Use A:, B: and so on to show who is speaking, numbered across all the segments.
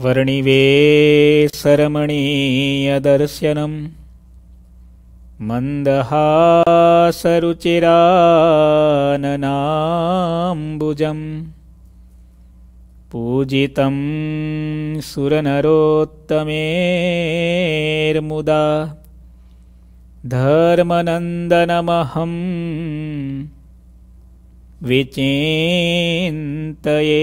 A: वर्णिवेसरमणीयदर्शनम् मन्दहासरुचिराननाम्बुजम् पूजितं सुरनरोत्तमेर्मुदा धर्मनन्दनमहम् विचिन्तये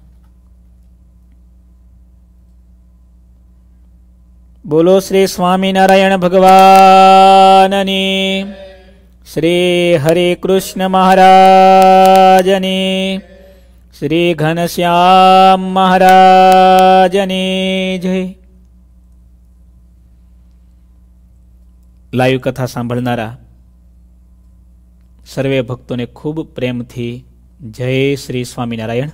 A: બોલો શ્રી સ્વામિનારાયણ ભગવાનની શ્રી હરે કૃષ્ણ મહારાજની શ્રી ઘનશ્યામ મહારાજની જય લાઈવ કથા સાંભળનારા સર્વે ભક્તોને ખૂબ પ્રેમથી જય શ્રી સ્વામિનારાયણ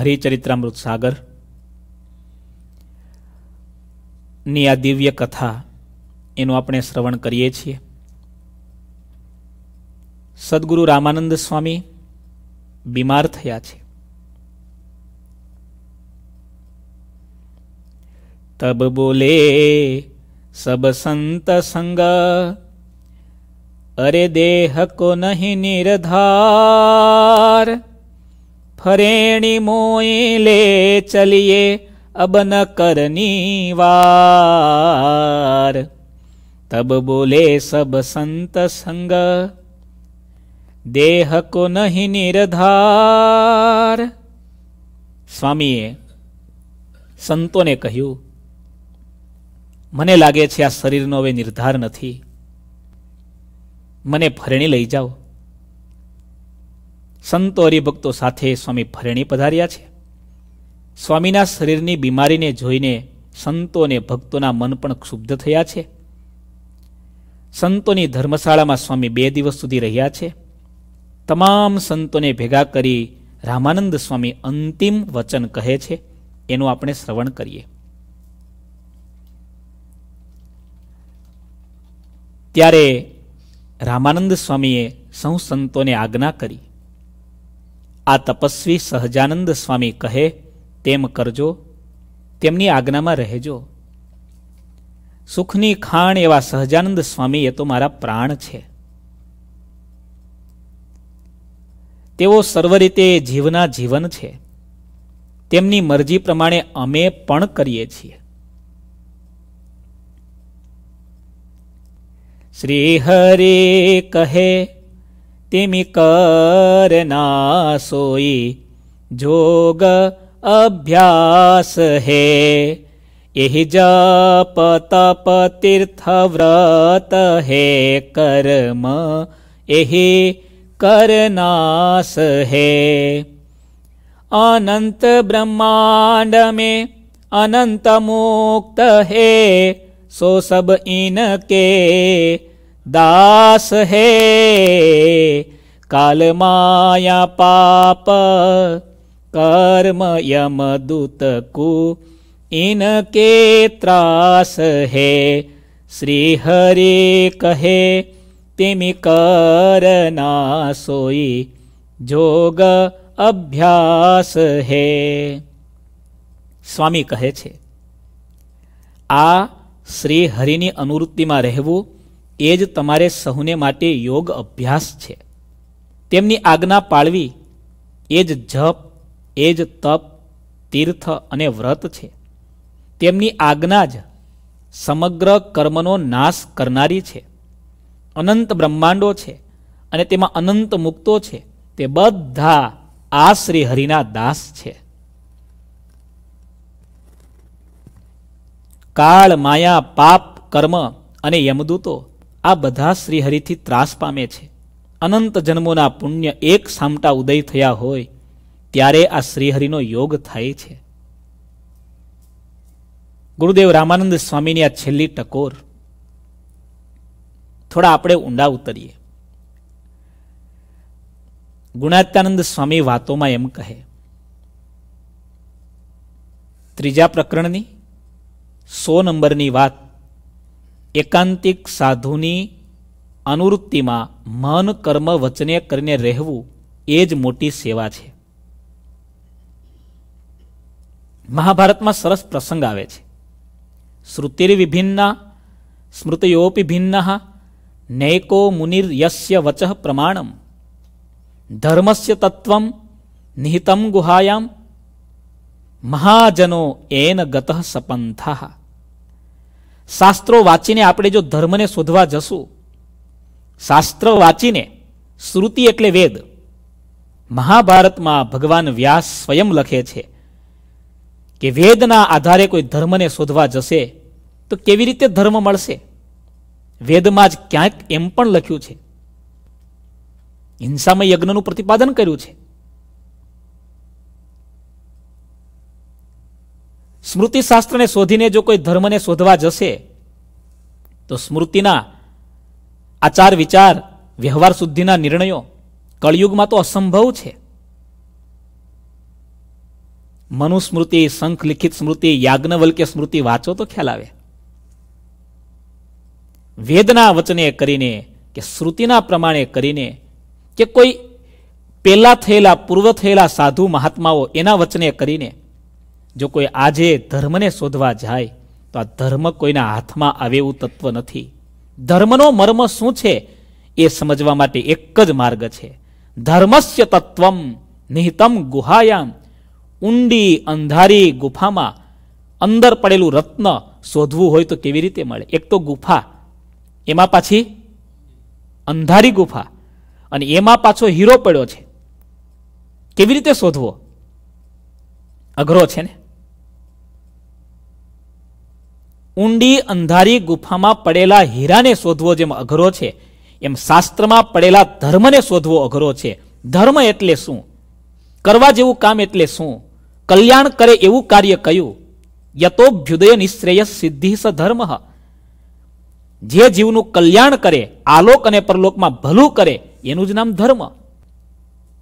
A: હરિચરિત્રામૃત સાગર ની આ દિવ્ય કથા એનું આપણે શ્રવણ કરીએ છીએ સદગુરુ રામાનંદ સ્વામી બીમાર થયા છે તબ બોલે સબ સંત સંગ અરે દેહ કો નહીં નિર્ધાર ફરેણી મોઈ લે ચલીએ અબન કરની વાર તબ બોલે સબ સંત સંગ દેહ કો નહીં નિરધાર સ્વામીએ સંતોને કહ્યું મને લાગે છે આ શરીરનો હવે નિર્ધાર નથી મને ફરણી લઈ જાઓ સંતો હરિભક્તો સાથે સ્વામી ફરણી પધાર્યા છે સ્વામીના શરીરની બીમારીને જોઈને સંતો અને ભક્તોના મન પણ ક્ષુબ્ધ થયા છે સંતોની ધર્મશાળામાં સ્વામી બે દિવસ સુધી રહ્યા છે તમામ સંતોને ભેગા કરી રામાનંદ સ્વામી અંતિમ વચન કહે છે એનું આપણે શ્રવણ કરીએ ત્યારે રામાનંદ સ્વામીએ સૌ સંતોને આજ્ઞા કરી આ તપસ્વી સહજાનંદ સ્વામી કહે તેમ કરજો તેમની આજ્ઞામાં રહેજો સુખની ખાણ એવા સહજાનંદ સ્વામી એ તો મારા પ્રાણ છે તેઓ સર્વ રીતે જીવના જીવન છે તેમની મરજી પ્રમાણે અમે પણ કરીએ છીએ શ્રી હરે કહે તેમી કર ના સોઈ જોગ अभ्यास है यही जप तप तीर्थ व्रत है कर्म यही करनास है अनंत ब्रह्मांड में अनंत मुक्त है सो सब इनके दास है काल माया पाप कर्म यमदूत को इनके त्रास है श्री हरि कहे तिमि कर ना सोई જોગ અભ્યાસ હે સ્વામી કહે છે આ શ્રી હરિની અનુવૃત્તિમાં રહેવું એ જ તમારે સહુને માટે યોગ અભ્યાસ છે તેમની આજ્ઞા પાળવી એ જ જપ એ જ તપ તીર્થ અને વ્રત છે તેમની આજ્ઞા જ સમગ્ર કર્મનો નાશ કરનારી છે અનંત બ્રહ્માંડો છે અને તેમાં અનંત મુક્તો છે તે બધા આ શ્રીહરિના દાસ છે કાળ માયા પાપ કર્મ અને યમદૂતો આ બધા શ્રીહરિથી ત્રાસ પામે છે અનંત જન્મોના પુણ્ય એક સામટા ઉદય થયા હોય ત્યારે આ શ્રીહરિનો યોગ થાય છે ગુરુદેવ રામાનંદ સ્વામીની આ છેલ્લી ટકોર થોડા આપણે ઊંડા ઉતરીએ ગુણાત્યાનંદ સ્વામી વાતોમાં એમ કહે ત્રીજા પ્રકરણની સો નંબરની વાત એકાંતિક સાધુની અનુવૃત્તિમાં મન કર્મ વચને કરીને રહેવું એ જ મોટી સેવા છે મહાભારતમાં સરસ પ્રસંગ આવે છે શ્રુતિર્વિભિન્ના સ્મૃતિયોપી ભિન્ન નૈકો મુનિર્યસ્ય વચઃ પ્રમાણમ ધર્મસ્ય તત્વમ નિહિતમ ગુહાયામ મહાજનો એન ગત સપંથા શાસ્ત્રો વાંચીને આપણે જો ધર્મને શોધવા જશું શાસ્ત્ર વાંચીને શ્રુતિ એટલે વેદ મહાભારતમાં ભગવાન વ્યાસ સ્વયં લખે છે કે વેદના આધારે કોઈ ધર્મને શોધવા જશે તો કેવી રીતે ધર્મ મળશે વેદમાં જ ક્યાંક એમ પણ લખ્યું છે હિંસામય યજ્ઞનું પ્રતિપાદન કર્યું છે સ્મૃતિશાસ્ત્રને શોધીને જો કોઈ ધર્મને શોધવા જશે તો સ્મૃતિના આચાર વિચાર વ્યવહાર સુદ્ધિના નિર્ણયો કળિયુગમાં તો અસંભવ છે મનુસ્મૃતિ શંખ લિખિત સ્મૃતિ યાજ્ઞવલ્કે સ્મૃતિ વાંચો તો ખ્યાલ આવે વેદના વચને કરીને કે શ્રુતિના પ્રમાણે કરીને કે કોઈ પહેલાં થયેલા પૂર્વ થયેલા સાધુ મહાત્માઓ એના વચને કરીને જો કોઈ આજે ધર્મને શોધવા જાય તો આ ધર્મ કોઈના હાથમાં આવે એવું તત્વ નથી ધર્મનો મર્મ શું છે એ સમજવા માટે એક જ માર્ગ છે ધર્મસ્ય તત્વમ નિહિતમ ગુહાયામ ઊંડી અંધારી ગુફામાં અંદર પડેલું રત્ન શોધવું હોય તો કેવી રીતે મળે એક તો ગુફા એમાં પાછી અંધારી ગુફા અને એમાં પાછો હીરો પડ્યો છે કેવી રીતે શોધવો અઘરો છે ને ઊંડી અંધારી ગુફામાં પડેલા હીરાને શોધવો જેમ અઘરો છે એમ શાસ્ત્રમાં પડેલા ધર્મને શોધવો અઘરો છે ધર્મ એટલે શું કરવા જેવું કામ એટલે શું કલ્યાણ કરે એવું કાર્ય કયું ભ્યુદય નિશ્રેય સિદ્ધિ સ ધર્મ જે જીવનું કલ્યાણ કરે આલોક અને પરલોકમાં ભલું કરે એનું જ નામ ધર્મ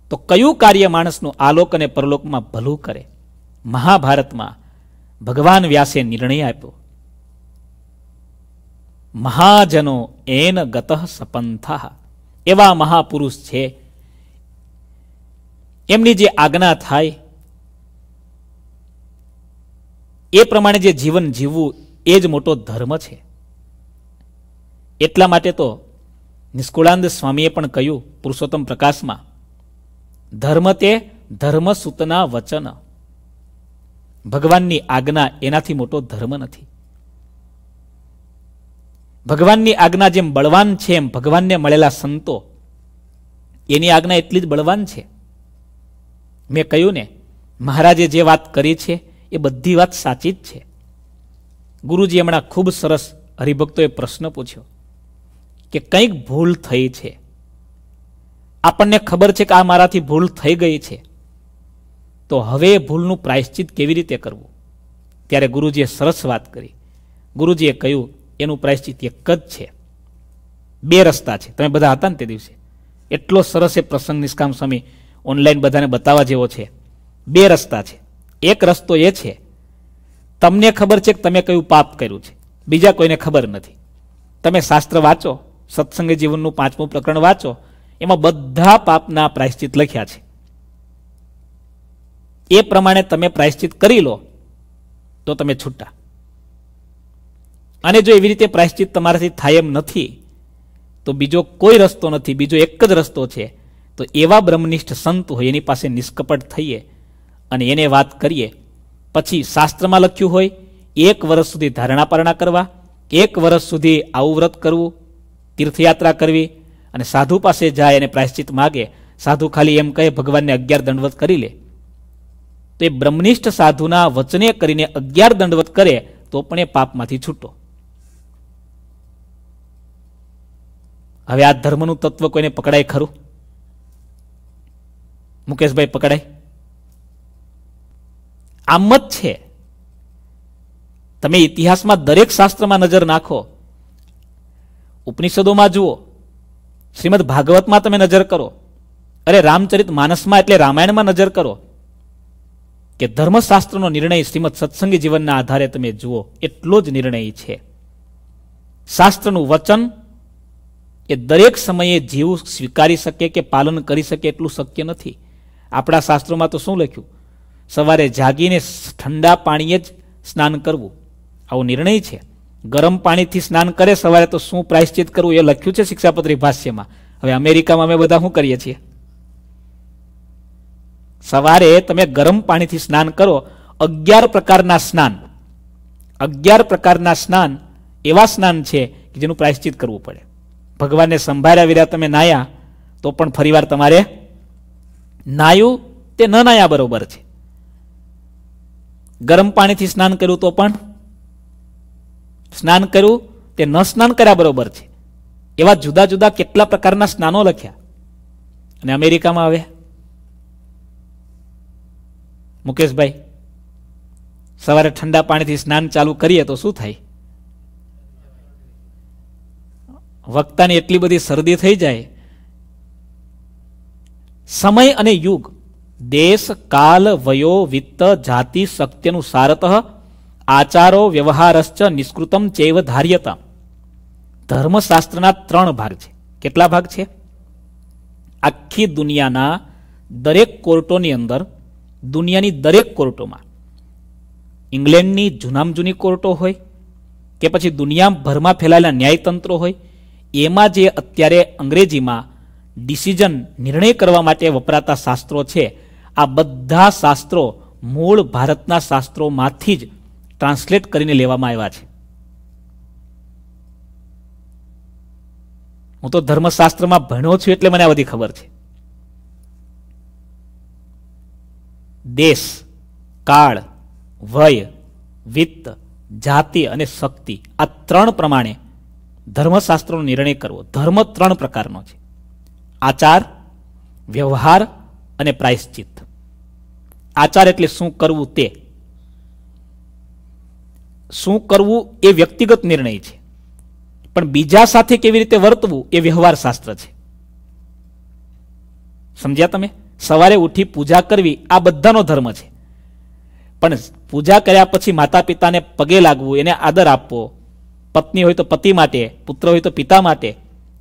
A: તો કયું કાર્ય માણસનું આલોક અને પરલોકમાં ભલું કરે મહાભારતમાં ભગવાન વ્યાસે નિર્ણય આપ્યો મહાજનો એન ગત સપંથા એવા મહાપુરુષ છે એમની જે આજ્ઞા થાય એ પ્રમાણે જે જીવન જીવવું એ જ મોટો ધર્મ છે એટલા માટે તો નિષ્કુળાંદ સ્વામીએ પણ કહ્યું પુરુષોત્તમ પ્રકાશમાં ધર્મ તે ધર્મસૂતના વચન ભગવાનની આજ્ઞા એનાથી મોટો ધર્મ નથી ભગવાનની આજ્ઞા જેમ બળવાન છે એમ ભગવાનને મળેલા સંતો એની આજ્ઞા એટલી જ બળવાન છે મેં કહ્યું ને મહારાજે જે વાત કરી છે એ બધી વાત સાચી જ છે ગુરુજી હમણાં ખૂબ સરસ હરિભક્તોએ પ્રશ્ન પૂછ્યો કે કંઈક ભૂલ થઈ છે આપણને ખબર છે કે આ મારાથી ભૂલ થઈ ગઈ છે તો હવે ભૂલનું પ્રાયશ્ચિત કેવી રીતે કરવું ત્યારે ગુરુજીએ સરસ વાત કરી ગુરુજીએ કહ્યું એનું પ્રાયશ્ચિત એક જ છે બે રસ્તા છે તમે બધા હતા ને તે દિવસે એટલો સરસ એ પ્રસંગ નિષ્કામ સ્વામી ઓનલાઈન બધાને બતાવવા જેવો છે બે રસ્તા છે એક રસ્તો એ છે તમને ખબર છે કે તમે કયું પાપ કર્યું છે બીજા કોઈને ખબર નથી તમે શાસ્ત્ર વાંચો સત્સંગ જીવનનું પાંચમું પ્રકરણ વાંચો એમાં બધા પાપના પ્રાયશ્ચિત લખ્યા છે એ પ્રમાણે તમે પ્રાયશ્ચિત કરી લો તો તમે છૂટા અને જો એવી રીતે પ્રાયશ્ચિત તમારાથી થાય એમ નથી તો બીજો કોઈ રસ્તો નથી બીજો એક જ રસ્તો છે તો એવા બ્રહ્મનિષ્ઠ સંત હોય એની પાસે નિષ્કપટ થઈએ અને એને વાત કરીએ પછી શાસ્ત્રમાં લખ્યું હોય એક વર્ષ સુધી ધારણાપારણા કરવા એક વર્ષ સુધી આવું વ્રત કરવું તીર્થયાત્રા કરવી અને સાધુ પાસે જાય અને પ્રાયશ્ચિત માગે સાધુ ખાલી એમ કહે ભગવાનને અગિયાર દંડવત કરી લે તો એ બ્રહ્મનિષ્ઠ સાધુના વચને કરીને અગિયાર દંડવત કરે તો પણ એ પાપમાંથી છૂટો હવે આ ધર્મનું તત્વ કોઈને પકડાય ખરું મુકેશભાઈ પકડાય આ મત છે તમે ઇતિહાસમાં દરેક શાસ્ત્રમાં નજર નાખો ઉપનિષદોમાં જુઓ શ્રીમદ ભાગવતમાં તમે નજર કરો અરે રામચરિત માનસમાં એટલે રામાયણમાં નજર કરો કે ધર્મશાસ્ત્રનો નિર્ણય શ્રીમદ સત્સંગી જીવનના આધારે તમે જુઓ એટલો જ નિર્ણય છે શાસ્ત્રનું વચન એ દરેક સમયે જીવ સ્વીકારી શકે કે પાલન કરી શકે એટલું શક્ય નથી આપણા શાસ્ત્રોમાં તો શું લખ્યું સવારે જાગીને ઠંડા પાણીએ જ સ્નાન કરવું આવો નિર્ણય છે ગરમ પાણીથી સ્નાન કરે સવારે તો શું પ્રાયશ્ચિત કરવું એ લખ્યું છે શિક્ષાપત્રી ભાષ્યમાં હવે અમેરિકામાં અમે બધા શું કરીએ છીએ સવારે તમે ગરમ પાણીથી સ્નાન કરો અગિયાર પ્રકારના સ્નાન અગિયાર પ્રકારના સ્નાન એવા સ્નાન છે કે જેનું પ્રાયશ્ચિત કરવું પડે ભગવાનને સંભાળ્યા વિરા તમે નાયા તો પણ ફરીવાર તમારે નાયું તે ન નાયા બરોબર છે ગરમ પાણીથી સ્નાન કર્યું તો પણ સ્નાન કર્યું તે ન સ્નાન કર્યા બરોબર છે એવા જુદા જુદા કેટલા પ્રકારના સ્નાનો લખ્યા અને અમેરિકામાં આવે મુકેશભાઈ સવારે ઠંડા પાણીથી સ્નાન ચાલુ કરીએ તો શું થાય વક્તાની એટલી બધી શરદી થઈ જાય સમય અને યુગ દેશ કાલ વયો વિત્ત જાતિ શક્તિનું સારત આચારો વ્યવહારશ્ચ નિષ્કૃતમ ચૈવ ધાર્યતા ધર્મશાસ્ત્રના ત્રણ ભાગ છે કેટલા ભાગ છે આખી દુનિયાના દરેક કોર્ટોની અંદર દુનિયાની દરેક કોર્ટોમાં ઇંગ્લેન્ડની જૂનામ જૂની કોર્ટો હોય કે પછી દુનિયાભરમાં ફેલાયેલા ન્યાયતંત્રો હોય એમાં જે અત્યારે અંગ્રેજીમાં ડિસિઝન નિર્ણય કરવા માટે વપરાતા શાસ્ત્રો છે આ બધા શાસ્ત્રો મૂળ ભારતના શાસ્ત્રોમાંથી જ ટ્રાન્સલેટ કરીને લેવામાં આવ્યા છે હું તો ધર્મશાસ્ત્રમાં ભણ્યો છું એટલે મને આ બધી ખબર છે દેશ કાળ વય વિત્ત જાતિ અને શક્તિ આ ત્રણ પ્રમાણે ધર્મશાસ્ત્રનો નિર્ણય કરવો ધર્મ ત્રણ પ્રકારનો છે આચાર વ્યવહાર અને પ્રાયશ્ચિત આચાર એટલે શું કરવું તે શું કરવું એ વ્યક્તિગત નિર્ણય છે પણ બીજા સાથે કેવી રીતે વર્તવું એ વ્યવહાર શાસ્ત્ર છે સમજ્યા તમે સવારે ઉઠી પૂજા કરવી આ બધાનો ધર્મ છે પણ પૂજા કર્યા પછી માતા પિતાને પગે લાગવું એને આદર આપવો પત્ની હોય તો પતિ માટે પુત્ર હોય તો પિતા માટે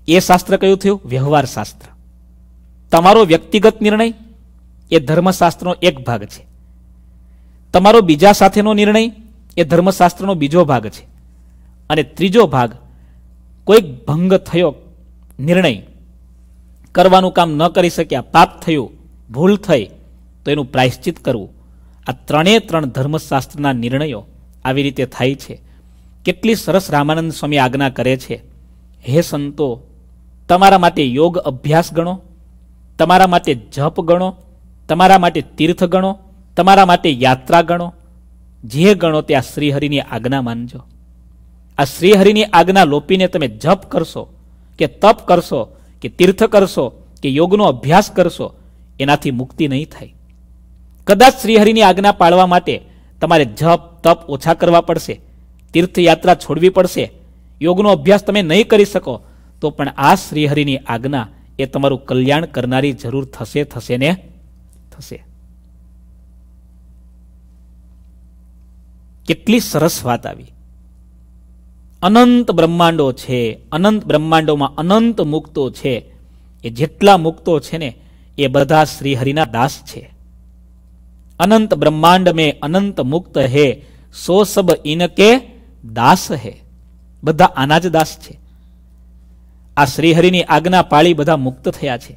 A: એ શાસ્ત્ર કયું થયું વ્યવહાર શાસ્ત્ર તમારો વ્યક્તિગત નિર્ણય એ ધર્મશાસ્ત્રનો એક ભાગ છે તમારો બીજા સાથેનો નિર્ણય એ ધર્મશાસ્ત્રનો બીજો ભાગ છે અને ત્રીજો ભાગ કોઈક ભંગ થયો નિર્ણય કરવાનું કામ ન કરી શક્યા પાપ થયું ભૂલ થઈ તો એનું પ્રાયશ્ચિત કરવું આ ત્રણે ત્રણ ધર્મશાસ્ત્રના નિર્ણયો આવી રીતે થાય છે કેટલી સરસ રામાનંદ સ્વામી આજ્ઞા કરે છે હે સંતો તમારા માટે યોગ અભ્યાસ ગણો તમારા માટે જપ ગણો તમારા માટે તીર્થ ગણો તમારા માટે યાત્રા ગણો જે ગણો તે આ શ્રીહરિની આજ્ઞા માનજો આ શ્રીહરિની આજ્ઞા લોપીને તમે જપ કરશો કે તપ કરશો કે તીર્થ કરશો કે યોગનો અભ્યાસ કરશો એનાથી મુક્તિ નહીં થાય કદાચ શ્રીહરિની આજ્ઞા પાળવા માટે તમારે જપ તપ ઓછા કરવા પડશે તીર્થયાત્રા છોડવી પડશે યોગનો અભ્યાસ તમે નહીં કરી શકો તો પણ આ શ્રીહરિની આજ્ઞા એ તમારું કલ્યાણ કરનારી જરૂર થશે થશે ને થશે કેટલી સરસ વાત આવી અનંત બ્રહ્માંડો છે અનંત બ્રહ્માંડોમાં અનંત મુક્તો છે એ જેટલા મુક્તો છે ને એ બધા શ્રીહરિના દાસ છે અનંત બ્રહ્માંડ મેં અનંત મુક્ત હે સો સબ ઇનકે દાસ હે બધા આના જ દાસ છે આ શ્રીહરિની આજ્ઞા પાળી બધા મુક્ત થયા છે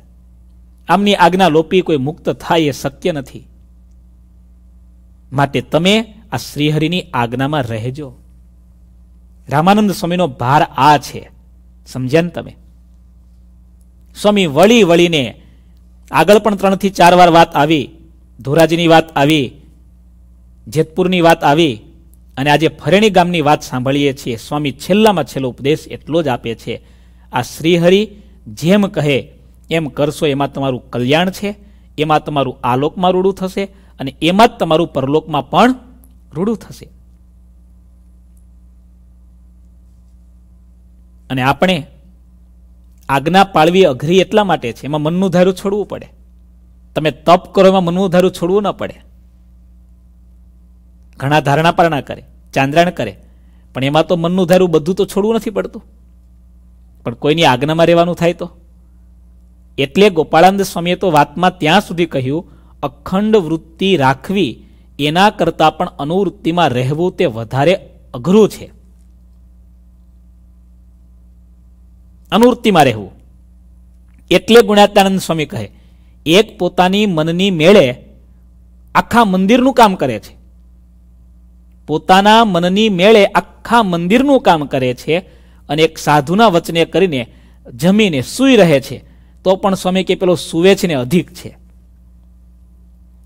A: આમની આજ્ઞા લોપી કોઈ મુક્ત થાય એ શક્ય નથી માટે તમે આ શ્રીહરિની આજ્ઞામાં રહેજો રામાનંદ સ્વામીનો ભાર આ છે સમજ્યા ને તમે સ્વામી વળી વળીને આગળ પણ ત્રણથી ચાર વાર વાત આવી ધોરાજીની વાત આવી જેતપુરની વાત આવી અને આજે ફરેણી ગામની વાત સાંભળીએ છીએ સ્વામી છેલ્લામાં છેલ્લો ઉપદેશ એટલો જ આપે છે આ શ્રીહરિ જેમ કહે એમ કરશો એમાં તમારું કલ્યાણ છે એમાં તમારું આલોકમાં રૂડું થશે અને એમાં જ તમારું પરલોકમાં પણ રૂડું થશે અને આપણે આજ્ઞા પાળવી અઘરી એટલા માટે છે એમાં મનનું ધારું છોડવું પડે તમે તપ કરો એમાં મનનું ધારું છોડવું ન પડે ઘણા ધારણા પારણા કરે ચાંદ્રાણ કરે પણ એમાં તો મનનું ધારું બધું તો છોડવું નથી પડતું પણ કોઈની આજ્ઞામાં રહેવાનું થાય તો એટલે ગોપાળાનંદ સ્વામીએ તો વાતમાં ત્યાં સુધી કહ્યું અખંડ વૃત્તિ રાખવી એના કરતાં પણ અનુવૃત્તિમાં રહેવું તે વધારે અઘરું છે અનુવૃત્તિમાં રહેવું એટલે ગુણાત્યાનંદ સ્વામી કહે એક પોતાની મનની મેળે આખા મંદિરનું કામ કરે છે પોતાના મનની મેળે આખા મંદિરનું કામ કરે છે અને એક સાધુના વચને કરીને જમીને સૂઈ રહે છે તો પણ સ્વામી કે પેલો સૂવે છે ને અધિક છે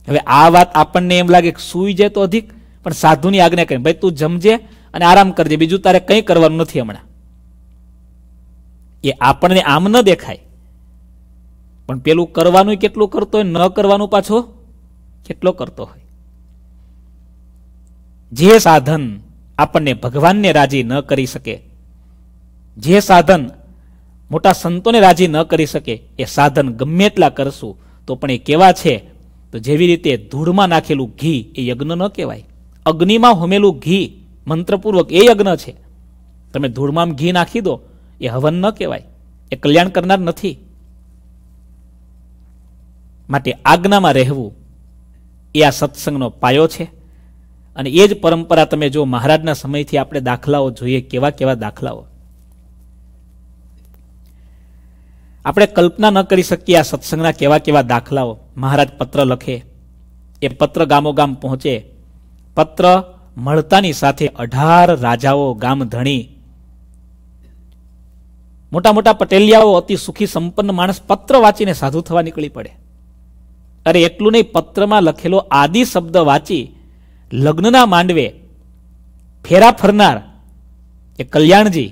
A: હવે આ વાત આપણને એમ લાગે કે સુઈ જાય તો અધિક પણ સાધુની આજ્ઞા કરી ભાઈ તું જમજે અને આરામ કરજે બીજું તારે કંઈ કરવાનું નથી હમણાં એ આપણને આમ ન દેખાય પણ પેલું કરવાનું કેટલું કરતો હોય ન કરવાનું પાછો કેટલો કરતો હોય જે સાધન આપણને ભગવાનને રાજી ન કરી શકે જે સાધન મોટા સંતોને રાજી ન કરી શકે એ સાધન ગમે એટલા કરશું તો પણ એ કેવા છે તો જેવી રીતે ધૂળમાં નાખેલું ઘી એ યજ્ઞ ન કહેવાય અગ્નિમાં હોમેલું ઘી મંત્રપૂર્વક એ યજ્ઞ છે તમે ધૂળમાં ઘી નાખી દો એ હવન ન કહેવાય એ કલ્યાણ કરનાર નથી માટે આજ્ઞામાં રહેવું એ આ સત્સંગનો પાયો છે અને એ જ પરંપરા તમે જો મહારાજના સમયથી આપણે દાખલાઓ જોઈએ કેવા કેવા દાખલાઓ આપણે કલ્પના ન કરી શકીએ આ સત્સંગના કેવા કેવા દાખલાઓ મહારાજ પત્ર લખે એ પત્ર ગામોગામ પહોંચે પત્ર મળતાની સાથે અઢાર રાજાઓ ગામ ધણી મોટા મોટા પટેલિયાઓ અતિ સુખી સંપન્ન માણસ પત્ર વાંચીને સાધુ થવા નીકળી પડે અરે એટલું નહીં પત્રમાં લખેલો આદિ શબ્દ વાંચી લગ્નના માંડવે ફેરા ફરનાર એ કલ્યાણજી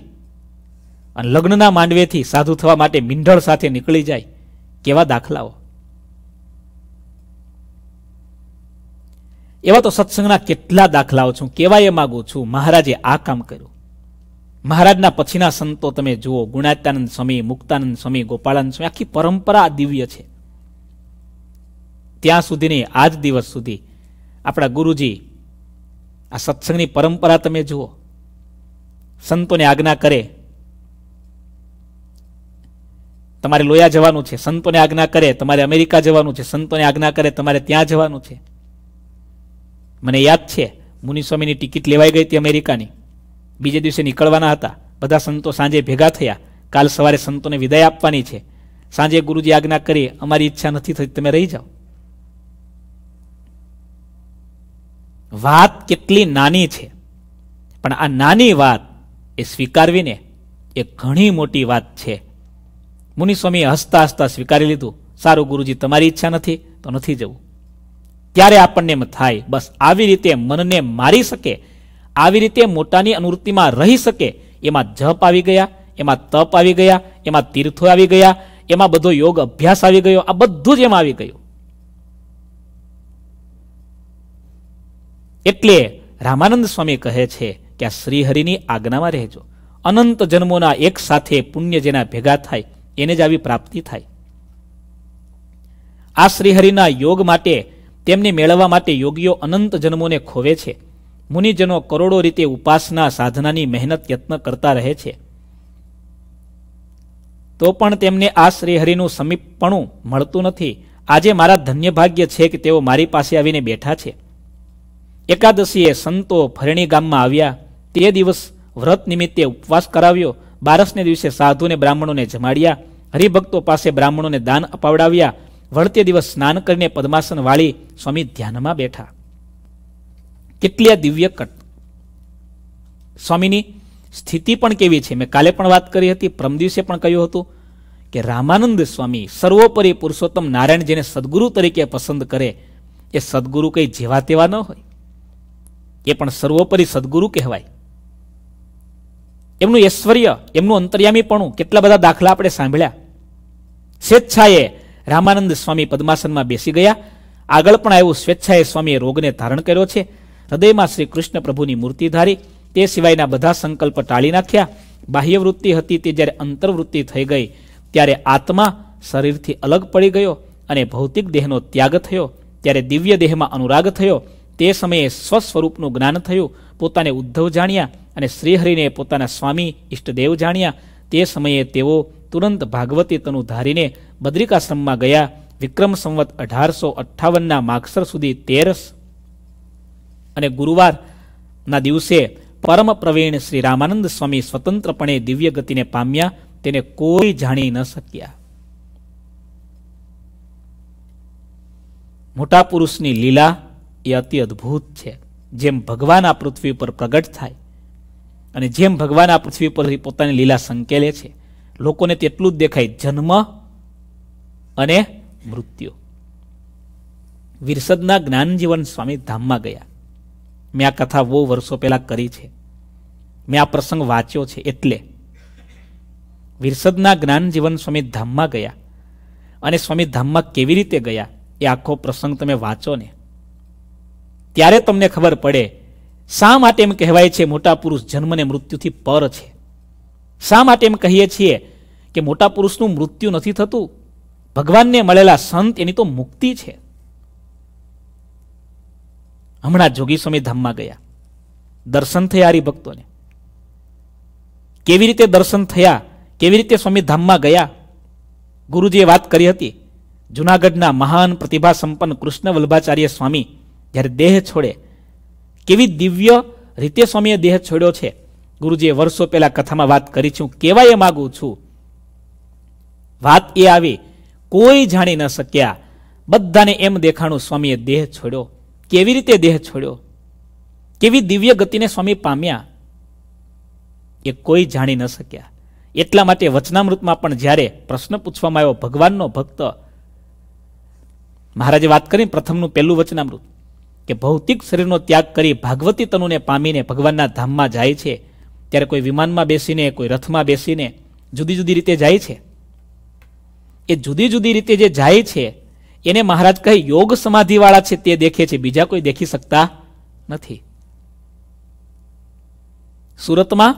A: અને લગ્નના માંડવેથી સાધુ થવા માટે મીંઢળ સાથે નીકળી જાય કેવા દાખલાઓ એવા તો સત્સંગના કેટલા દાખલાઓ છું કેવા એ માગુ છું મહારાજે આ કામ કર્યું મહારાજના પછીના સંતો તમે જુઓ ગુણાત્યાનંદ સ્વામી મુક્તાનંદ સ્વામી ગોપાળાનંદ સ્વામી આખી પરંપરા દિવ્ય છે ત્યાં સુધીની આજ દિવસ સુધી આપણા ગુરુજી આ સત્સંગની પરંપરા તમે જુઓ સંતોને આજ્ઞા કરે તમારે લોયા જવાનું છે સંતોને આજ્ઞા કરે તમારે અમેરિકા જવાનું છે સંતોને આજ્ઞા કરે તમારે ત્યાં જવાનું છે મને યાદ છે મુનિસ્વામીની ટિકિટ લેવાઈ ગઈ હતી અમેરિકાની બીજે દિવસે નીકળવાના હતા બધા સંતો સાંજે ભેગા થયા કાલ સવારે સંતોને વિદાય આપવાની છે સાંજે ગુરુજી આજ્ઞા કરી અમારી ઈચ્છા નથી થતી તમે રહી જાઓ વાત કેટલી નાની છે પણ આ નાની વાત એ સ્વીકારવીને એ ઘણી મોટી વાત છે મુનિસ્વામીએ હસતા હસતા સ્વીકારી લીધું સારું ગુરુજી તમારી ઈચ્છા નથી તો નથી જવું ત્યારે આપણને એમ થાય બસ આવી રીતે મનને મારી શકે આવી રીતે મોટાની અનુવૃત્તિમાં રહી શકે એમાં જપ આવી ગયા એમાં તપ આવી ગયા એમાં તીર્થો આવી ગયા એમાં બધો યોગ અભ્યાસ આવી ગયો આ બધું જ એમાં આવી ગયું એટલે રામાનંદ સ્વામી કહે છે કે આ શ્રીહરિની આજ્ઞામાં રહેજો અનંત જન્મોના એક સાથે પુણ્ય જેના ભેગા થાય એને જ આવી પ્રાપ્તિ થાય આ શ્રીહરિના યોગ માટે તેમને મેળવવા માટે યોગીઓ અનંત જન્મોને ખોવે છે મુનિજનો કરોડો રીતે ઉપાસના સાધનાની મહેનત યત્ન કરતા રહે છે તો પણ તેમને આ શ્રીહરિનું સમીપપણું મળતું નથી આજે મારા ધન્યભાગ્ય છે કે તેઓ મારી પાસે આવીને બેઠા છે એકાદશીએ સંતો ફરણી ગામમાં આવ્યા તે દિવસ વ્રત નિમિત્તે ઉપવાસ કરાવ્યો બારસને દિવસે સાધુને બ્રાહ્મણોને જમાડ્યા હરિભક્તો પાસે બ્રાહ્મણોને દાન અપાવડાવ્યા વળતે દિવસ સ્નાન કરીને પદ્માસન વાળી સ્વામી ધ્યાનમાં બેઠા કેટલી દિવ્ય કટ સ્વામીની સ્થિતિ પણ કેવી છે મેં કાલે પણ વાત કરી હતી પ્રમ દિવસે પણ કહ્યું હતું કે રામાનંદ સ્વામી સર્વોપરી પુરુષોત્તમ નારાયણ જેને સદગુરુ તરીકે પસંદ કરે એ સદગુરુ કંઈ જેવા તેવા ન હોય એ પણ સર્વોપરી સદગુરુ કહેવાય એમનું ઐશ્વર્ય એમનું અંતર્યામીપણું કેટલા બધા દાખલા આપણે સાંભળ્યા સ્વેચ્છાએ રામાનંદ સ્વામી પદ્માસનમાં બેસી ગયા આગળ પણ આવ્યું સ્વેચ્છાએ સ્વામીએ રોગને ધારણ કર્યો છે હૃદયમાં શ્રી કૃષ્ણ પ્રભુની મૂર્તિ ધારી તે સિવાયના બધા સંકલ્પ ટાળી નાખ્યા બાહ્ય વૃત્તિ હતી તે જ્યારે અંતર્વૃત્તિ થઈ ગઈ ત્યારે આત્મા શરીરથી અલગ પડી ગયો અને ભૌતિક દેહનો ત્યાગ થયો ત્યારે દિવ્ય દેહમાં અનુરાગ થયો તે સમયે સ્વસ્વરૂપનું જ્ઞાન થયું પોતાને ઉદ્ધવ જાણ્યા અને શ્રીહરિને પોતાના સ્વામી ઈષ્ટદેવ જાણ્યા તે સમયે તેઓ તુરંત ભાગવતી તનુ ધારીને બદ્રિકાશ્રમમાં ગયા વિક્રમ સંવત અઢારસો અઠ્ઠાવનના માગસર સુધી તેરસ અને ગુરુવારના દિવસે પરમ પ્રવીણ શ્રી રામાનંદ સ્વામી સ્વતંત્રપણે દિવ્ય ગતિને પામ્યા તેને કોઈ જાણી ન શક્યા મોટા પુરુષની લીલા એ અતિ અદ્ભુત છે જેમ ભગવાન આ પૃથ્વી પર પ્રગટ થાય અને જેમ ભગવાન આ પૃથ્વી પર પોતાની લીલા સંકેલે છે લોકોને તેટલું જ દેખાય જન્મ અને મૃત્યુ વિરસદના જ્ઞાનજીવન સ્વામી ધામમાં ગયા મેં આ કથા બહુ વર્ષો પહેલા કરી છે મેં આ પ્રસંગ વાંચ્યો છે એટલે વિરસદના જ્ઞાનજીવન સ્વામી ધામમાં ગયા અને સ્વામી ધામમાં કેવી રીતે ગયા એ આખો પ્રસંગ તમે વાંચો ને ત્યારે તમને ખબર પડે શા માટે એમ કહેવાય છે મોટા પુરુષ જન્મને મૃત્યુથી પર છે શા માટે એમ કહીએ છીએ કે મોટા પુરુષનું મૃત્યુ નથી થતું ભગવાનને મળેલા સંત એની તો મુક્તિ છે હમણાં જોગી સ્વામી ધામમાં ગયા દર્શન થયા હરિભક્તોને કેવી રીતે દર્શન થયા કેવી રીતે સ્વામી ધામમાં ગયા ગુરુજીએ વાત કરી હતી જુનાગઢના મહાન પ્રતિભા સંપન્ન કૃષ્ણ વલ્ભાચાર્ય સ્વામી જ્યારે દેહ છોડે કેવી દિવ્ય રીતે સ્વામીએ દેહ છોડ્યો છે ગુરુજીએ વર્ષો પહેલા કથામાં વાત કરી છું કેવા એ માગું છું વાત એ આવી કોઈ જાણી ન શક્યા બધાને એમ દેખાણું સ્વામીએ દેહ છોડ્યો કેવી રીતે દેહ છોડ્યો કેવી દિવ્ય ગતિને સ્વામી પામ્યા એ કોઈ જાણી ન શક્યા એટલા માટે વચનામૃતમાં પણ જ્યારે પ્રશ્ન પૂછવામાં આવ્યો ભગવાનનો ભક્ત મહારાજે વાત કરી પ્રથમનું પહેલું વચનામૃત કે ભૌતિક શરીરનો ત્યાગ કરી ભાગવતી તનુને પામીને ભગવાનના ધામમાં જાય છે ત્યારે કોઈ વિમાનમાં બેસીને કોઈ રથમાં બેસીને જુદી જુદી રીતે જાય છે એ જુદી જુદી રીતે જે જાય છે એને મહારાજ કહે યોગ સમાધિવાળા છે તે દેખે છે બીજા કોઈ દેખી શકતા નથી સુરતમાં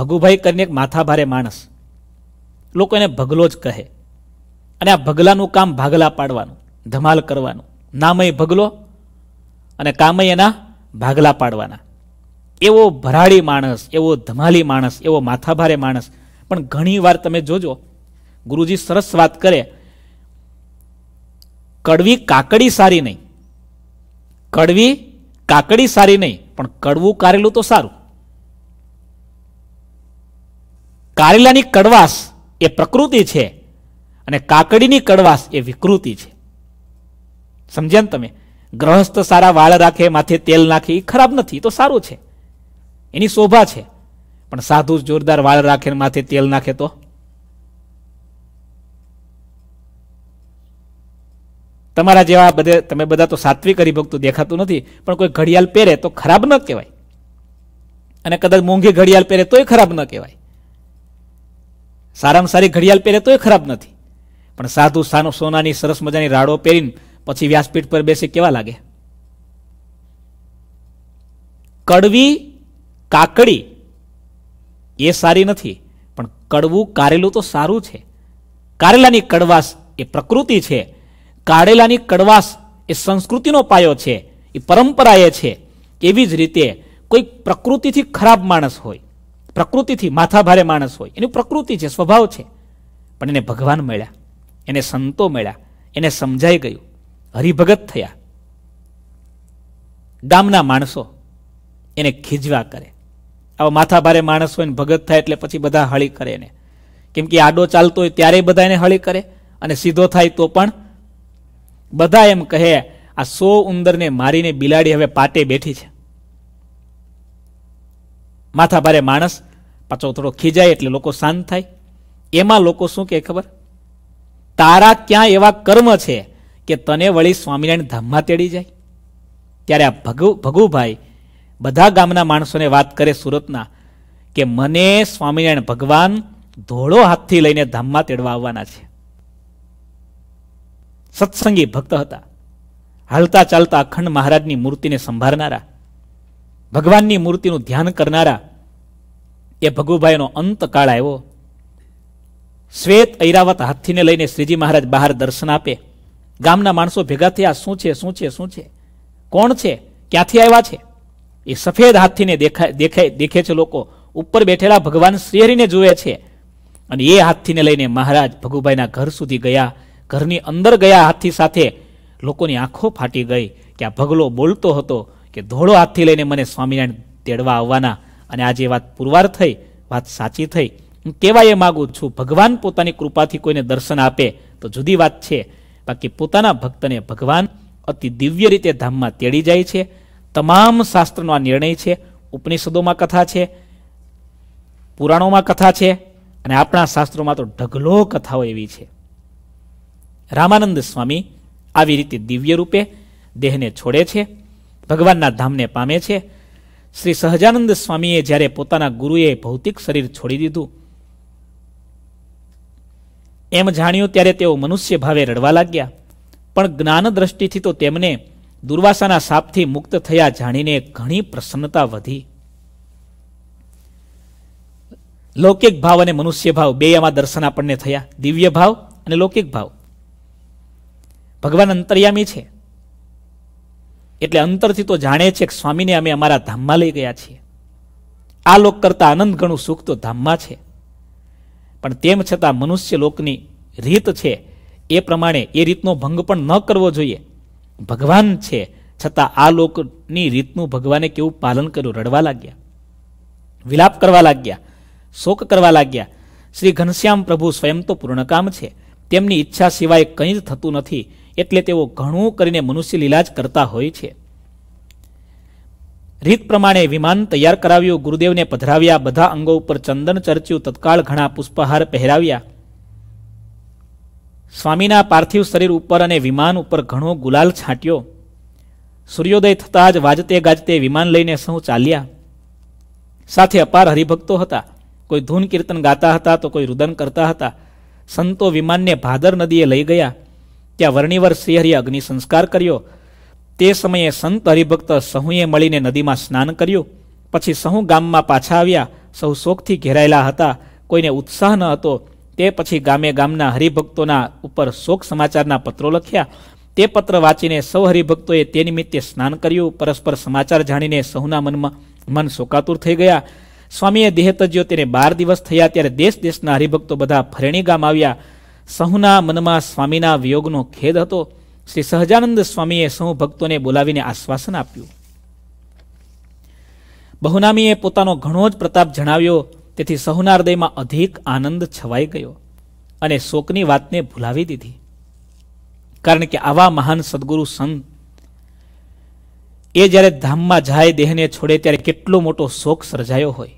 A: ભગુભાઈ કરીને એક માથાભારે માણસ લોકો એને ભગલો જ કહે અને આ ભગલાનું કામ ભાગલા પાડવાનું ધમાલ કરવાનું નામય ભગલો અને કામે એના ભાગલા પાડવાના એવો ભરાળી માણસ એવો ધમાલી માણસ એવો માથાભારે માણસ પણ ઘણી વાર તમે જોજો ગુરુજી સરસ વાત કરે કડવી કાકડી સારી નહીં કડવી કાકડી સારી નહીં પણ કડવું કારેલું તો સારું કારેલાની કડવાશ એ પ્રકૃતિ છે અને કાકડીની કડવાશ એ વિકૃતિ છે સમજ્યા ને તમે ગ્રહસ્થ સારા વાળ રાખે માથે તેલ નાખે એ ખરાબ નથી તો સારું છે એની શોભા છે પણ સાધુ જોરદાર વાળ રાખે માથે તેલ નાખે તો તમારા જેવા બધે તમે બધા તો સાત્વિક હરિભક્તો દેખાતું નથી પણ કોઈ ઘડિયાળ પહેરે તો ખરાબ ન કહેવાય અને કદાચ મોંઘી ઘડિયાળ પહેરે તોય ખરાબ ન કહેવાય સારામાં સારી ઘડિયાળ પહેરે તોય ખરાબ નથી પણ સાધુ સાનો સોનાની સરસ મજાની રાડો પહેરીને પછી વ્યાસપીઠ પર બેસે કેવા લાગે કડવી કાકડી એ સારી નથી પણ કડવું કારેલું તો સારું છે કારેલાની કડવાશ એ પ્રકૃતિ છે કારેલાની કડવાશ એ સંસ્કૃતિનો પાયો છે એ પરંપરા એ છે એવી જ રીતે કોઈ પ્રકૃતિથી ખરાબ માણસ હોય પ્રકૃતિથી માથાભારે માણસ હોય એની પ્રકૃતિ છે સ્વભાવ છે પણ એને ભગવાન મળ્યા એને સંતો મળ્યા એને સમજાઈ ગયું હરિભગત થયા ગામના માણસો એને ખીજવા કરે આવા માથા ભારે માણસ હોય ભગત થાય એટલે પછી બધા હળી કરે એને કેમ કે આડો ચાલતો હોય ત્યારે બધા એને હળી કરે અને સીધો થાય તો પણ બધા એમ કહે આ સો ઉંદરને મારીને બિલાડી હવે પાટે બેઠી છે માથા ભારે માણસ પાછો થોડો ખીજાય એટલે લોકો શાંત થાય એમાં લોકો શું કહે ખબર તારા ક્યાં એવા કર્મ છે કે તને વળી સ્વામિનારાયણ ધામમાં તેડી જાય ત્યારે આ ભગુ ભગુભાઈ બધા ગામના માણસોને વાત કરે સુરતના કે મને સ્વામિનારાયણ ભગવાન ધોળો હાથથી લઈને ધામમાં તેડવા આવવાના છે સત્સંગી ભક્ત હતા હાલતા ચાલતા અખંડ મહારાજની મૂર્તિને સંભાળનારા ભગવાનની મૂર્તિનું ધ્યાન કરનારા એ ભગુભાઈનો અંતકાળ આવ્યો શ્વેત ઐરાવત હાથીને લઈને શ્રીજી મહારાજ બહાર દર્શન આપે ગામના માણસો ભેગા થયા શું છે શું છે શું છે કોણ છે ક્યાંથી આવ્યા છે એ સફેદ હાથીને દેખાય દેખાય દેખે છે લોકો ઉપર બેઠેલા ભગવાન શ્રીહરિને જુએ છે અને એ હાથીને લઈને મહારાજ ભગુભાઈના ઘર સુધી ગયા ઘરની અંદર ગયા હાથી સાથે લોકોની આંખો ફાટી ગઈ કે આ ભગલો બોલતો હતો કે ધોળો હાથથી લઈને મને સ્વામિનારાયણ તેડવા આવવાના અને આ જે વાત પુરવાર થઈ વાત સાચી થઈ હું કહેવા એ માગું છું ભગવાન પોતાની કૃપાથી કોઈને દર્શન આપે તો જુદી વાત છે બાકી પોતાના ભક્તને ભગવાન અતિ દિવ્ય રીતે ધામમાં તેડી જાય છે તમામ શાસ્ત્રનો આ નિર્ણય છે ઉપનિષદોમાં કથા છે પુરાણોમાં કથા છે અને આપણા શાસ્ત્રોમાં તો ઢગલો કથાઓ એવી છે રામાનંદ સ્વામી આવી રીતે દિવ્ય રૂપે દેહને છોડે છે ભગવાનના ધામને પામે છે શ્રી સહજાનંદ સ્વામીએ જ્યારે પોતાના ગુરુએ ભૌતિક શરીર છોડી દીધું એમ જાણ્યું ત્યારે તેઓ મનુષ્ય ભાવે રડવા લાગ્યા પણ જ્ઞાન દ્રષ્ટિથી તો તેમને દુર્વાસાના સાપથી મુક્ત થયા જાણીને ઘણી પ્રસન્નતા વધી લૌકિક ભાવ અને મનુષ્ય ભાવ બે આમાં દર્શન આપણને થયા દિવ્ય ભાવ અને લૌકિક ભાવ ભગવાન અંતર્યામી છે એટલે અંતરથી તો જાણે છે કે સ્વામીને અમે અમારા ધામમાં લઈ ગયા છીએ આ લોક કરતા આનંદ ઘણું સુખ તો ધામમાં છે પણ તેમ છતાં મનુષ્ય લોકની રીત છે એ પ્રમાણે એ રીતનો ભંગ પણ ન કરવો જોઈએ ભગવાન છે છતાં આ લોકની રીતનું ભગવાને કેવું પાલન કર્યું રડવા લાગ્યા વિલાપ કરવા લાગ્યા શોક કરવા લાગ્યા શ્રી ઘનશ્યામ પ્રભુ સ્વયં તો પૂર્ણકામ છે તેમની ઈચ્છા સિવાય કંઈ જ થતું નથી એટલે તેઓ ઘણું કરીને મનુષ્ય લીલા જ કરતા હોય છે રીત પ્રમાણે વિમાન તૈયાર કરાવ્યું ગુરુદેવને પધરાવ્યા બધા અંગો ઉપર ચંદન ચર્ચ્યું તત્કાળ ઘણા પુષ્પહાર પહેરાવ્યા સ્વામીના પાર્થિવ શરીર ઉપર અને વિમાન ઉપર ઘણો ગુલાલ છાંટ્યો સૂર્યોદય થતાં જ વાજતે ગાજતે વિમાન લઈને સૌ ચાલ્યા સાથે અપાર હરિભક્તો હતા કોઈ ધૂન કીર્તન ગાતા હતા તો કોઈ રુદન કરતા હતા સંતો વિમાનને ભાદર નદીએ લઈ ગયા ત્યાં વર્ણિવર શ્રીહરિએ અગ્નિ સંસ્કાર કર્યો તે સમયે સંત હરિભક્ત સહુએ મળીને નદીમાં સ્નાન કર્યું પછી સહુ ગામમાં પાછા આવ્યા સહુ શોકથી ઘેરાયેલા હતા કોઈને ઉત્સાહ ન હતો તે પછી ગામે ગામના હરિભક્તોના ઉપર શોક સમાચારના પત્રો લખ્યા તે પત્ર વાંચીને સૌ હરિભક્તોએ તે નિમિત્તે સ્નાન કર્યું પરસ્પર સમાચાર જાણીને સહુના મનમાં મન શોકાતુર થઈ ગયા સ્વામીએ દેહતજ્યો તેને બાર દિવસ થયા ત્યારે દેશ દેશના હરિભક્તો બધા ફરણી ગામ આવ્યા સહુના મનમાં સ્વામીના વિયોગનો ખેદ હતો શ્રી સહજાનંદ સ્વામીએ સૌ ભક્તોને બોલાવીને આશ્વાસન આપ્યું બહુનામીએ પોતાનો ઘણો જ પ્રતાપ જણાવ્યો તેથી સહુના હૃદયમાં અધિક આનંદ છવાઈ ગયો અને શોકની વાતને ભૂલાવી દીધી કારણ કે આવા મહાન સદગુરુ સંત એ જ્યારે ધામમાં જાય દેહને છોડે ત્યારે કેટલો મોટો શોક સર્જાયો હોય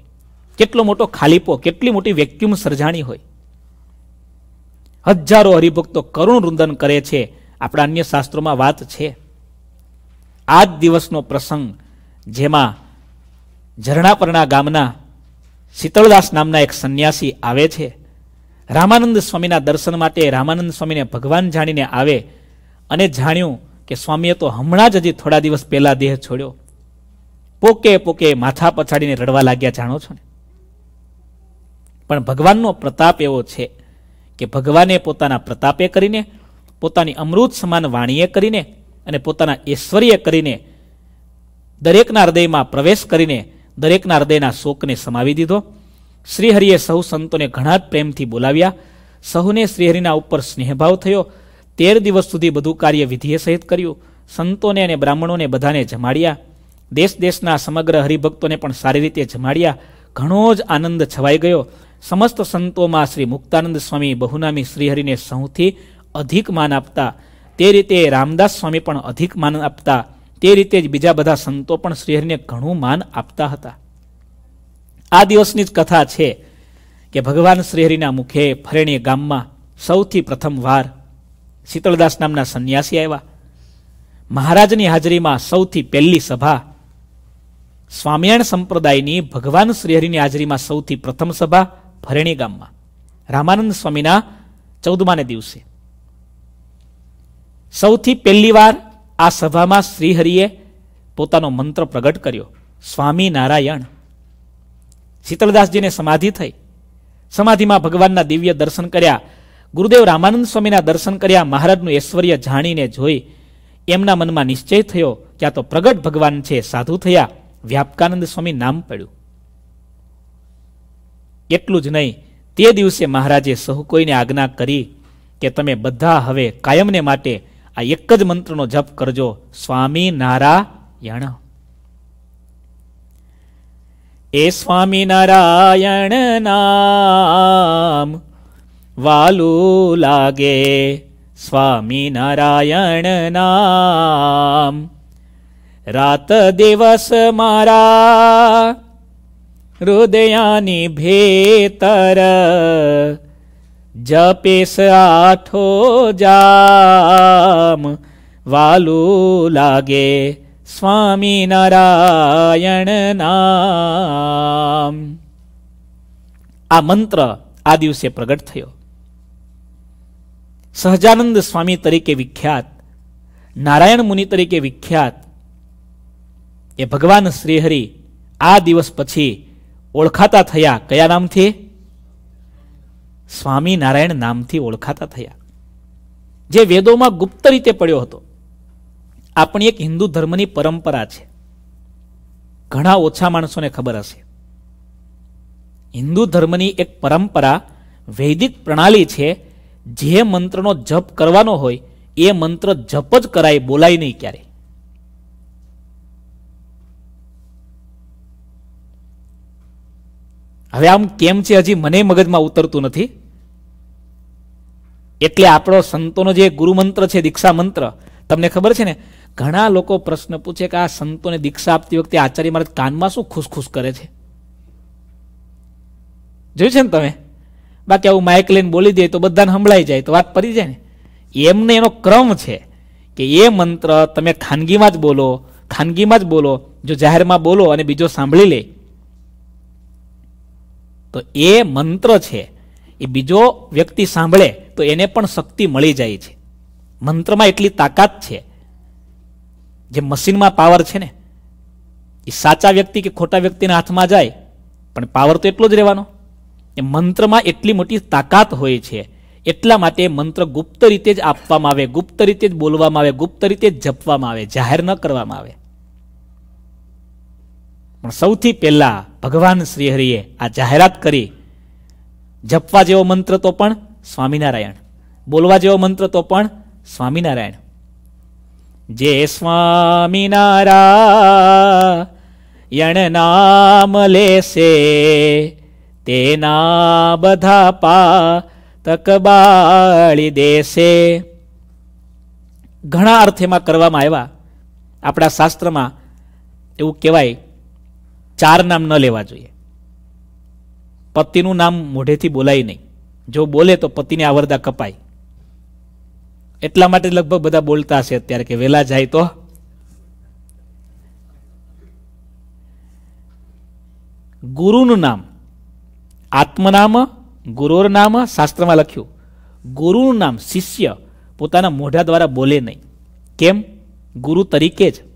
A: કેટલો મોટો ખાલીપો કેટલી મોટી વેક્યુમ સર્જાણી હોય હજારો હરિભક્તો કરુણ રૂંદન કરે છે આપણા અન્ય શાસ્ત્રોમાં વાત છે આ જ દિવસનો પ્રસંગ જેમાં ઝરણાપરણા ગામના શીતળદાસ નામના એક સંન્યાસી આવે છે રામાનંદ સ્વામીના દર્શન માટે રામાનંદ સ્વામીને ભગવાન જાણીને આવે અને જાણ્યું કે સ્વામીએ તો હમણાં જ હજી થોડા દિવસ પહેલાં દેહ છોડ્યો પોકે પોકે માથા પછાડીને રડવા લાગ્યા જાણો છો ને પણ ભગવાનનો પ્રતાપ એવો છે કે ભગવાને પોતાના પ્રતાપે કરીને પોતાની અમૃત સમાન વાણીએ કરીને અને પોતાના ઐશ્વર્ય કરીને દરેકના હૃદયમાં પ્રવેશ કરીને દરેકના હૃદયના શોકને સમાવી દીધો શ્રીહરિએ સહુ સંતોને ઘણા જ પ્રેમથી બોલાવ્યા સહુને શ્રીહરિના ઉપર સ્નેહભાવ થયો તેર દિવસ સુધી બધું કાર્ય વિધિએ સહિત કર્યું સંતોને અને બ્રાહ્મણોને બધાને જમાડ્યા દેશ દેશના સમગ્ર હરિભક્તોને પણ સારી રીતે જમાડ્યા ઘણો જ આનંદ છવાઈ ગયો સમસ્ત સંતોમાં શ્રી મુક્તાનંદ સ્વામી બહુનામી શ્રીહરિને સૌથી અધિક માન આપતા તે રીતે રામદાસ સ્વામી પણ અધિક માન આપતા તે રીતે જ બીજા બધા સંતો પણ શ્રીહરિને ઘણું માન આપતા હતા આ દિવસની જ કથા છે કે ભગવાન શ્રીહરિના મુખે ફરેણી ગામમાં સૌથી પ્રથમ વાર શીતળદાસ નામના સંન્યાસી આવ્યા મહારાજની હાજરીમાં સૌથી પહેલી સભા સ્વામિયાણ સંપ્રદાયની ભગવાન શ્રીહરિની હાજરીમાં સૌથી પ્રથમ સભા ફરેણી ગામમાં રામાનંદ સ્વામીના ચૌદમાને દિવસે સૌથી પહેલી વાર આ સભામાં શ્રીહરિએ પોતાનો મંત્ર પ્રગટ કર્યો સ્વામી નારાયણ શીતળદાસજીને સમાધિ થઈ સમાધિમાં ભગવાનના દિવ્ય દર્શન કર્યા ગુરુદેવ રામાનંદ સ્વામીના દર્શન કર્યા મહારાજનું ઐશ્વર્ય જાણીને જોઈ એમના મનમાં નિશ્ચય થયો કે આ તો પ્રગટ ભગવાન છે સાધુ થયા વ્યાપકાનંદ સ્વામી નામ પડ્યું એટલું જ નહીં તે દિવસે મહારાજે સહુ કોઈને આજ્ઞા કરી કે તમે બધા હવે કાયમને માટે આ એક જ મંત્રનો જપ કરજો સ્વામી નારાયણ એ સ્વામી નારાયણ નામ વાલું લાગે સ્વામી નારાયણ નામ રાત દિવસ મારા હૃદયાની ભેતર जपेश आठो जाम वालू लागे स्वामी नारायण नाम आ मंत्र आ दिवसे प्रगट थयो सहजानंद स्वामी तरीके विख्यात नारायण मुनि तरीके विख्यात ये भगवान श्रीहरि आ दिवस पी ओखाता थया कया नाम थी સ્વામિનારાયણ નામથી ઓળખાતા થયા જે વેદોમાં ગુપ્ત રીતે પડ્યો હતો આપણી એક હિન્દુ ધર્મની પરંપરા છે ઘણા ઓછા માણસોને ખબર હશે હિન્દુ ધર્મની એક પરંપરા વૈદિક પ્રણાલી છે જે મંત્રનો જપ કરવાનો હોય એ મંત્ર જપ જ કરાય બોલાય નહીં ક્યારેય હવે આમ કેમ છે હજી મને મગજમાં ઉતરતું નથી એટલે આપણો સંતોનો જે ગુરુમંત્ર છે દીક્ષા મંત્ર તમને ખબર છે ને ઘણા લોકો પ્રશ્ન પૂછે કે આ સંતોને દીક્ષા આપતી વખતે આચાર્ય મારા કાનમાં શું ખુશખુશ કરે છે જોયું છે ને તમે બાકી આવું માઇક લઈને બોલી દે તો બધાને સંભળાઈ જાય તો વાત પડી જાય ને એમને એનો ક્રમ છે કે એ મંત્ર તમે ખાનગીમાં જ બોલો ખાનગીમાં જ બોલો જો જાહેરમાં બોલો અને બીજો સાંભળી લે તો એ મંત્ર છે એ બીજો વ્યક્તિ સાંભળે તો એને પણ શક્તિ મળી જાય છે મંત્રમાં એટલી તાકાત છે જે મશીનમાં પાવર છે ને એ સાચા વ્યક્તિ કે ખોટા વ્યક્તિના હાથમાં જાય પણ પાવર તો એટલો જ રહેવાનો એ મંત્રમાં એટલી મોટી તાકાત હોય છે એટલા માટે મંત્ર ગુપ્ત રીતે જ આપવામાં આવે ગુપ્ત રીતે જ બોલવામાં આવે ગુપ્ત રીતે જ જપવામાં આવે જાહેર ન કરવામાં આવે પણ સૌથી પહેલાં ભગવાન શ્રીહરિએ આ જાહેરાત કરી જપવા જેવો મંત્ર તો પણ સ્વામિનારાયણ બોલવા જેવો મંત્ર તો પણ સ્વામિનારાયણ જે સ્વામિનારાયણ નામ લેશે તેના બધા પા તકબાળી દેશે ઘણા અર્થ એમાં કરવામાં આવ્યા આપણા શાસ્ત્રમાં એવું કહેવાય ચાર નામ ન લેવા જોઈએ પતિનું નામ મોઢેથી બોલાય નહીં જો બોલે તો પતિને આવરદા કપાય એટલા માટે લગભગ બધા બોલતા હશે અત્યારે કે વહેલા જાય તો ગુરુનું નામ આત્મનામ ગુરુર નામ શાસ્ત્રમાં લખ્યું ગુરુનું નામ શિષ્ય પોતાના મોઢા દ્વારા બોલે નહીં કેમ ગુરુ તરીકે જ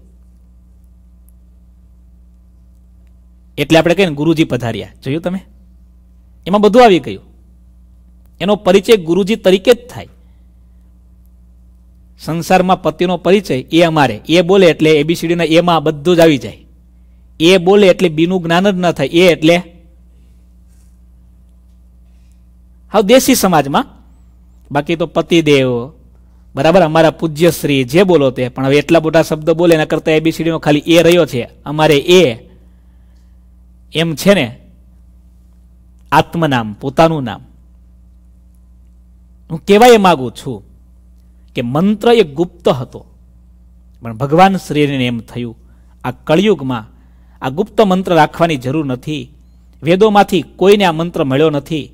A: એટલે આપણે કહીએ ને ગુરુજી પધાર્યા જોયું તમે એમાં બધું આવી ગયું એનો પરિચય ગુરુજી તરીકે જ થાય સંસારમાં પતિનો પરિચય એ અમારે એ બોલે એટલે એબીસીડીના એમાં બધું જ આવી જાય એ બોલે એટલે બીનું જ્ઞાન જ ન થાય એ એટલે હવે દેશી સમાજમાં બાકી તો પતિદેવ બરાબર અમારા પૂજ્યશ્રી જે બોલો તે પણ હવે એટલા મોટા શબ્દ બોલે એના કરતાં એબીસીડીનો ખાલી એ રહ્યો છે અમારે એ એમ છે ને આત્મનામ પોતાનું નામ હું કહેવા એ માગું છું કે મંત્ર એ ગુપ્ત હતો પણ ભગવાન શ્રીને એમ થયું આ કળિયુગમાં આ ગુપ્ત મંત્ર રાખવાની જરૂર નથી વેદોમાંથી કોઈને આ મંત્ર મળ્યો નથી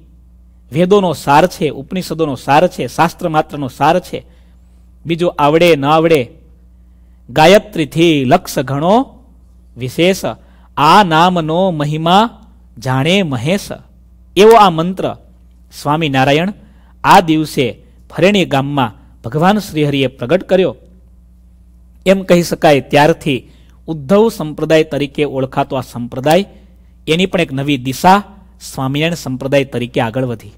A: વેદોનો સાર છે ઉપનિષદોનો સાર છે શાસ્ત્ર માત્રનો સાર છે બીજો આવડે ન આવડે ગાયત્રીથી લક્ષ ઘણો વિશેષ આ નામનો મહિમા જાણે મહેશ એવો આ મંત્ર સ્વામિનારાયણ આ દિવસે ફરેણી ગામમાં ભગવાન શ્રીહરિએ પ્રગટ કર્યો એમ કહી શકાય ત્યારથી ઉદ્ધવ સંપ્રદાય તરીકે ઓળખાતો આ સંપ્રદાય એની પણ એક નવી દિશા સ્વામિનારાયણ સંપ્રદાય તરીકે આગળ વધી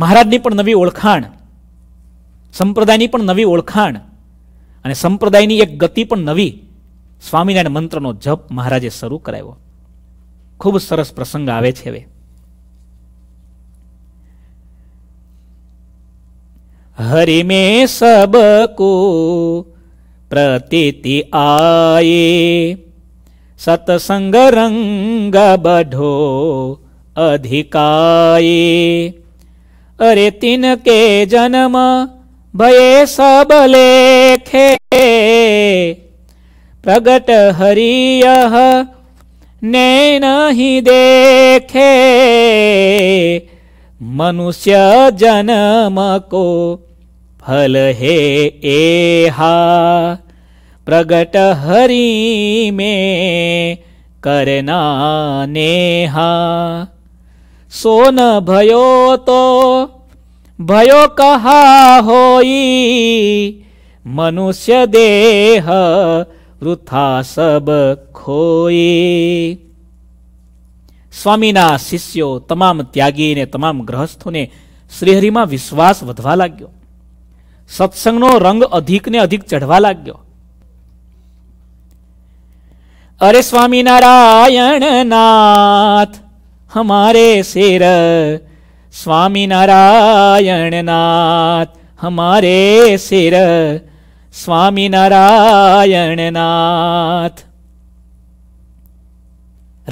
A: મહારાજની પણ નવી ઓળખાણ સંપ્રદાયની પણ નવી ઓળખાણ અને સંપ્રદાયની એક ગતિ પણ નવી સ્વામિનારાયણ મંત્રનો જપ મહારાજે શરૂ કરાવ્યો ખૂબ સરસ પ્રસંગ આવે છે હવે હરિ મે સબકો પ્રતીતિ આયે સતસંગ રંગ બઢો અધિકાયે અરે તિન કે જન્મ ભયે સબ લેખે प्रगट हरिय नैन ही देखे मनुष्य जन्म को फल है एहा प्रगट हरि में करना नेहा सोन भयो तो भयो कहा होई मनुष्य देह વૃથા સબ ખોઈ સ્વામીના શિષ્યો તમામ ત્યાગી ત્યાગીને તમામ ગ્રહસ્થોને શ્રીહરિમાં વિશ્વાસ વધવા લાગ્યો સત્સંગનો રંગ અધિક ને અધિક ચઢવા લાગ્યો અરે સ્વામિનારાયણ નાથ હમારે શેર સ્વામિનારાયણ નાથ હમારે શેર સ્વામિનારાયણનાથ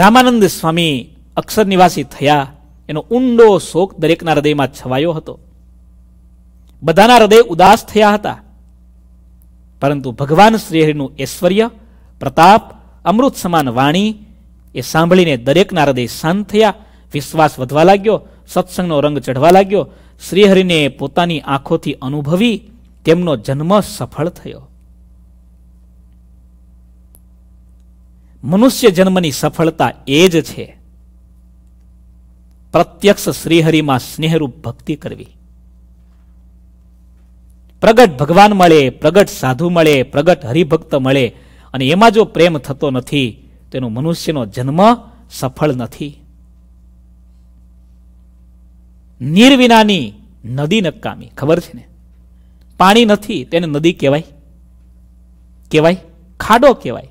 A: રામાનંદ સ્વામી અક્ષર નિવાસી થયા એનો ઊંડો શોક દરેકના હૃદયમાં છવાયો હતો બધાના હૃદય ઉદાસ થયા હતા પરંતુ ભગવાન શ્રીહરિનું ઐશ્વર્ય પ્રતાપ અમૃત સમાન વાણી એ સાંભળીને દરેકના હૃદય શાંત થયા વિશ્વાસ વધવા લાગ્યો સત્સંગનો રંગ ચઢવા લાગ્યો શ્રીહરિને પોતાની આંખોથી અનુભવી તેમનો જન્મ સફળ થયો મનુષ્ય જન્મની સફળતા એ જ છે પ્રત્યક્ષ શ્રીહરિમાં સ્નેહરૂપ ભક્તિ કરવી પ્રગટ ભગવાન મળે પ્રગટ સાધુ મળે પ્રગટ હરિભક્ત મળે અને એમાં જો પ્રેમ થતો નથી તેનો મનુષ્યનો જન્મ સફળ નથી નિર્વિનાની નદી નકામી ખબર છે ને પાણી નથી તેને નદી કહેવાય કહેવાય ખાડો કહેવાય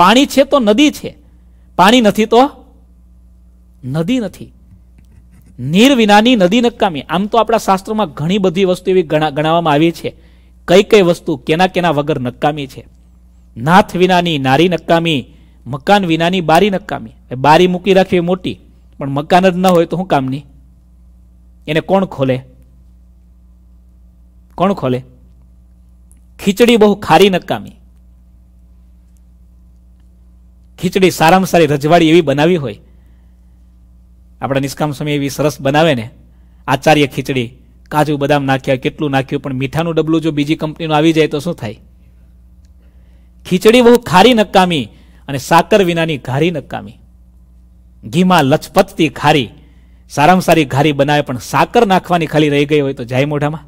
A: પાણી છે તો નદી છે પાણી નથી તો નદી નથી નીર વિનાની નદી નકામી આમ તો આપણા શાસ્ત્રોમાં ઘણી બધી વસ્તુ એવી ગણાવવામાં આવી છે કઈ કઈ વસ્તુ કેના કેના વગર નકામી છે નાથ વિનાની નારી નકામી મકાન વિનાની બારી નકામી બારી મૂકી રાખવી મોટી પણ મકાન જ ન હોય તો શું કામની એને કોણ ખોલે કોણ ખોલે ખીચડી બહુ ખારી નકામી ખીચડી સારામાં સારી રજવાડી એવી બનાવી હોય આપણા નિષ્કામ સમય એવી સરસ બનાવે ને આચાર્ય ખીચડી કાજુ બદામ નાખ્યા કેટલું નાખ્યું પણ મીઠાનું ડબલું જો બીજી કંપનીનું આવી જાય તો શું થાય ખીચડી બહુ ખારી નકામી અને સાકર વિનાની ઘારી નકામી ઘીમાં લચપતતી ખારી સારામાં સારી ઘારી બનાવે પણ સાકર નાખવાની ખાલી રહી ગઈ હોય તો જાય મોઢામાં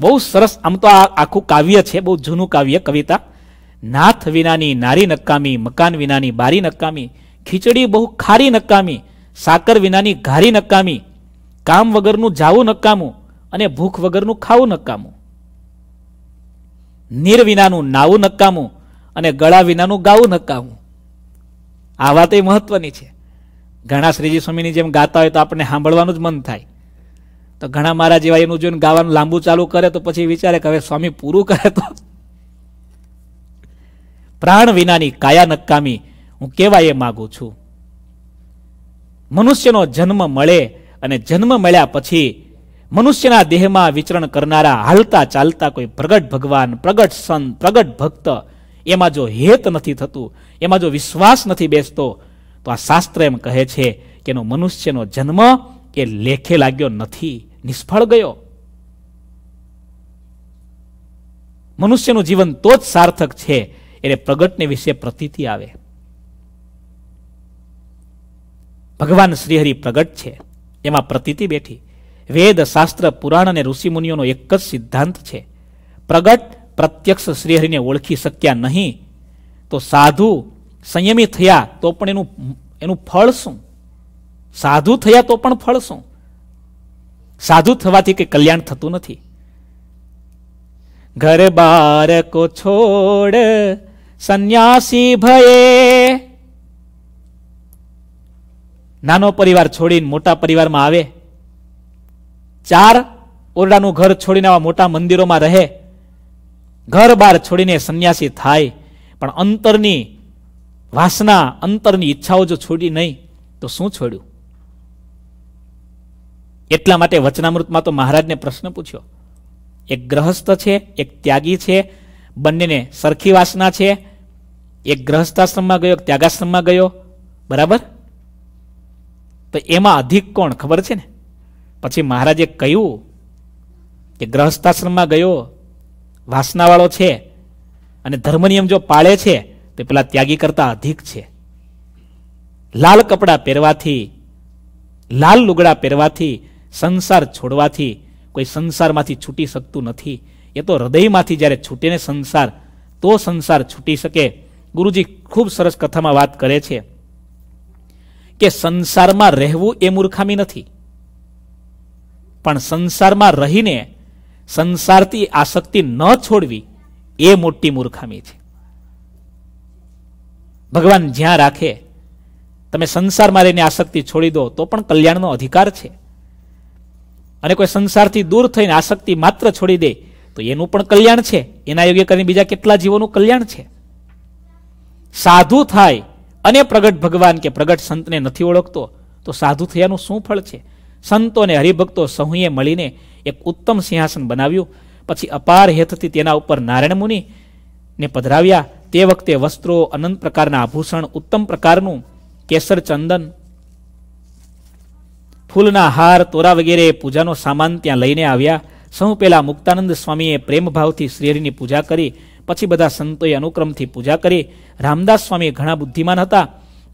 A: બહુ સરસ આમ તો આ આખું કાવ્ય છે બહુ જૂનું કાવ્ય કવિતા નાથ વિનાની નારી નકામી મકાન વિનાની બારી નકામી ખીચડી બહુ ખારી નકામી સાકર વિનાની ઘારી નકામી કામ વગરનું જાવું નકામું અને ભૂખ વગરનું ખાવું નકામું નીર વિનાનું નાવું નકામું અને ગળા વિનાનું ગાવું નકામું આ વાત એ મહત્વની છે ઘણા શ્રીજી સ્વામીની જેમ ગાતા હોય તો આપણને સાંભળવાનું જ મન થાય તો ઘણા મારા જેવા એનું જોઈને ગાવાનું લાંબુ ચાલુ કરે તો પછી વિચારે કે હવે સ્વામી પૂરું કરે તો પ્રાણ વિનાની કાયા નકામી હું કેવા એ માગું છું મનુષ્યનો જન્મ મળે અને જન્મ મળ્યા પછી મનુષ્યના દેહમાં વિચરણ કરનારા હાલતા ચાલતા કોઈ પ્રગટ ભગવાન પ્રગટ સંત પ્રગટ ભક્ત એમાં જો હેત નથી થતું એમાં જો વિશ્વાસ નથી બેસતો તો આ શાસ્ત્ર એમ કહે છે કે એનો મનુષ્યનો જન્મ એ લેખે લાગ્યો નથી નિષ્ફળ ગયો મનુષ્યનું જીવન તો જ સાર્થક છે એને પ્રગટને વિશે પ્રતીતિ આવે ભગવાન શ્રીહરિ પ્રગટ છે એમાં પ્રતીતિ બેઠી વેદ શાસ્ત્ર પુરાણ અને ઋષિમુનિઓનો એક જ સિદ્ધાંત છે પ્રગટ પ્રત્યક્ષ શ્રીહરિને ઓળખી શક્યા નહીં તો સાધુ સંયમી થયા તો પણ એનું એનું ફળ શું સાધુ થયા તો પણ ફળ શું સાધુ થવાથી કે કલ્યાણ થતું નથી ઘર બાર છોડ સંન્યાસી ભયે નાનો પરિવાર છોડીને મોટા પરિવારમાં આવે ચાર ઓરડાનું ઘર છોડીને આવા મોટા મંદિરોમાં રહે ઘર બાર છોડીને સંન્યાસી થાય પણ અંતરની વાસના અંતરની ઈચ્છાઓ જો છોડી નહીં તો શું છોડ્યું એટલા માટે વચનામૃતમાં તો મહારાજને પ્રશ્ન પૂછ્યો એક ગ્રહસ્થ છે એક ત્યાગી છે બંનેને સરખી વાસના છે એક ગ્રહસ્થાશ્રમમાં ગયો એક ત્યાગાશ્રમમાં ગયો બરાબર તો એમાં અધિક કોણ ખબર છે ને પછી મહારાજે કહ્યું કે ગ્રહસ્થાશ્રમમાં ગયો વાસનાવાળો છે અને ધર્મનિયમ જો પાળે છે તો પેલા ત્યાગી કરતા અધિક છે લાલ કપડાં પહેરવાથી લાલ લુગડા પહેરવાથી સંસાર છોડવાથી કોઈ સંસારમાંથી છૂટી શકતું નથી એ તો હૃદયમાંથી જ્યારે છૂટે ને સંસાર તો સંસાર છૂટી શકે ગુરુજી ખૂબ સરસ કથામાં વાત કરે છે કે સંસારમાં રહેવું એ મૂર્ખામી નથી પણ સંસારમાં રહીને સંસારથી આસક્તિ ન છોડવી એ મોટી મૂર્ખામી છે ભગવાન જ્યાં રાખે તમે સંસારમાં રહીને આસક્તિ છોડી દો તો પણ કલ્યાણનો અધિકાર છે અને કોઈ સંસારથી દૂર થઈને આસક્તિ માત્ર છોડી દે તો એનું પણ કલ્યાણ છે એના યોગ્ય કરીને બીજા કેટલા જીવોનું કલ્યાણ છે સાધુ થાય અને પ્રગટ ભગવાન કે પ્રગટ સંતને નથી ઓળખતો તો સાધુ થયાનું શું ફળ છે સંતોને હરિભક્તો સહુએ મળીને એક ઉત્તમ સિંહાસન બનાવ્યું પછી અપાર હેતથી તેના ઉપર નારાયણ મુનિ ને પધરાવ્યા તે વખતે વસ્ત્રો અનંત પ્રકારના આભૂષણ ઉત્તમ પ્રકારનું કેસર ચંદન ફૂલના હાર તોરા વગેરે પૂજાનો સામાન ત્યાં લઈને આવ્યા સૌ પહેલાં મુક્તાનંદ સ્વામીએ પ્રેમભાવથી શ્રીહરિની પૂજા કરી પછી બધા સંતોએ અનુક્રમથી પૂજા કરી રામદાસ સ્વામી ઘણા બુદ્ધિમાન હતા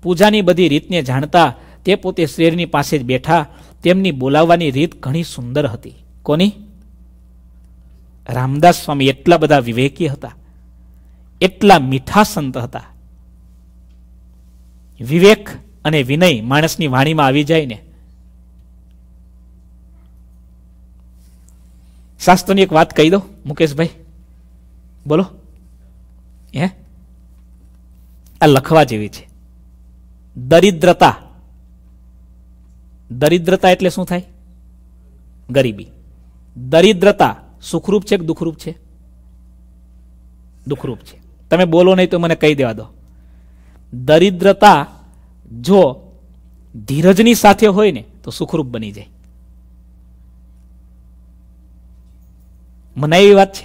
A: પૂજાની બધી રીતને જાણતા તે પોતે શ્રીહરિની પાસે જ બેઠા તેમની બોલાવવાની રીત ઘણી સુંદર હતી કોની રામદાસ સ્વામી એટલા બધા વિવેકી હતા એટલા મીઠા સંત હતા વિવેક અને વિનય માણસની વાણીમાં આવી જાય ને શાસ્ત્રની એક વાત કહી દો મુકેશભાઈ બોલો હે આ લખવા જેવી છે દરિદ્રતા દરિદ્રતા એટલે શું થાય ગરીબી દરિદ્રતા સુખરૂપ છે કે દુઃખરૂપ છે દુઃખરૂપ છે તમે બોલો નહીં તો મને કહી દેવા દો દરિદ્રતા જો ધીરજની સાથે હોય ને તો સુખરૂપ બની જાય મને એવી વાત છે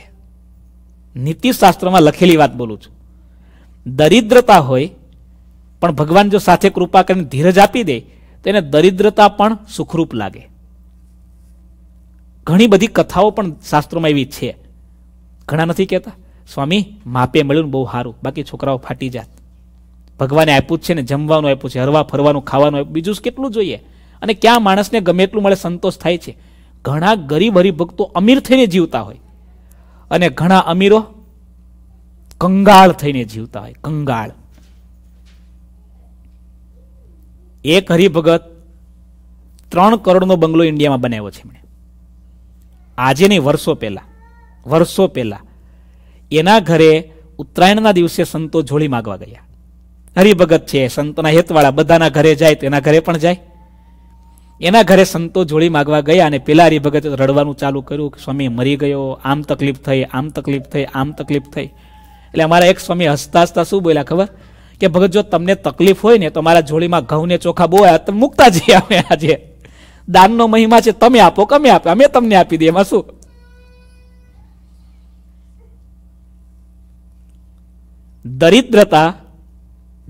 A: નીતિશાસ્ત્રમાં લખેલી વાત બોલું છું દરિદ્રતા હોય પણ ભગવાન જો સાથે કૃપા કરીને ધીરજ આપી દે તો એને દરિદ્રતા પણ સુખરૂપ લાગે ઘણી બધી કથાઓ પણ શાસ્ત્રોમાં એવી છે ઘણા નથી કહેતા સ્વામી માપે મળ્યું બહુ સારું બાકી છોકરાઓ ફાટી જાત ભગવાને આપ્યું છે ને જમવાનું આપ્યું છે હરવા ફરવાનું ખાવાનું બીજું કેટલું જોઈએ અને ક્યાં માણસને ગમે એટલું મળે સંતોષ થાય છે ઘણા ગરીબ હરિભક્તો અમીર થઈને જીવતા હોય અને ઘણા અમીરો કંગાળ થઈને જીવતા હોય કંગાળ એક હરિભગત ત્રણ કરોડનો બંગલો ઇન્ડિયામાં બનાવ્યો છે એમણે આજે નહીં વર્ષો પહેલા વર્ષો પહેલા એના ઘરે ઉત્તરાયણના દિવસે સંતો જોળી માગવા ગયા હરિભગત છે સંતોના હેતવાળા બધાના ઘરે જાય તો એના ઘરે પણ જાય એના ઘરે સંતો જોડી માગવા ગયા અને પેલા હરિભગત રડવાનું ચાલુ કર્યું કે સ્વામી મરી ગયો આમ તકલીફ થઈ આમ તકલીફ થઈ આમ તકલીફ થઈ એટલે અમારા એક સ્વામી હસતા હસતા શું બોલ્યા ખબર કે ભગત જો તમને તકલીફ હોય ને તો મારા જોડીમાં ઘઉંને ચોખા બહુ આવ્યા તમે મૂકતા જઈએ અમે આજે દાનનો મહિમા છે તમે આપો કમે આપે અમે તમને આપી દઈએ એમાં શું દરિદ્રતા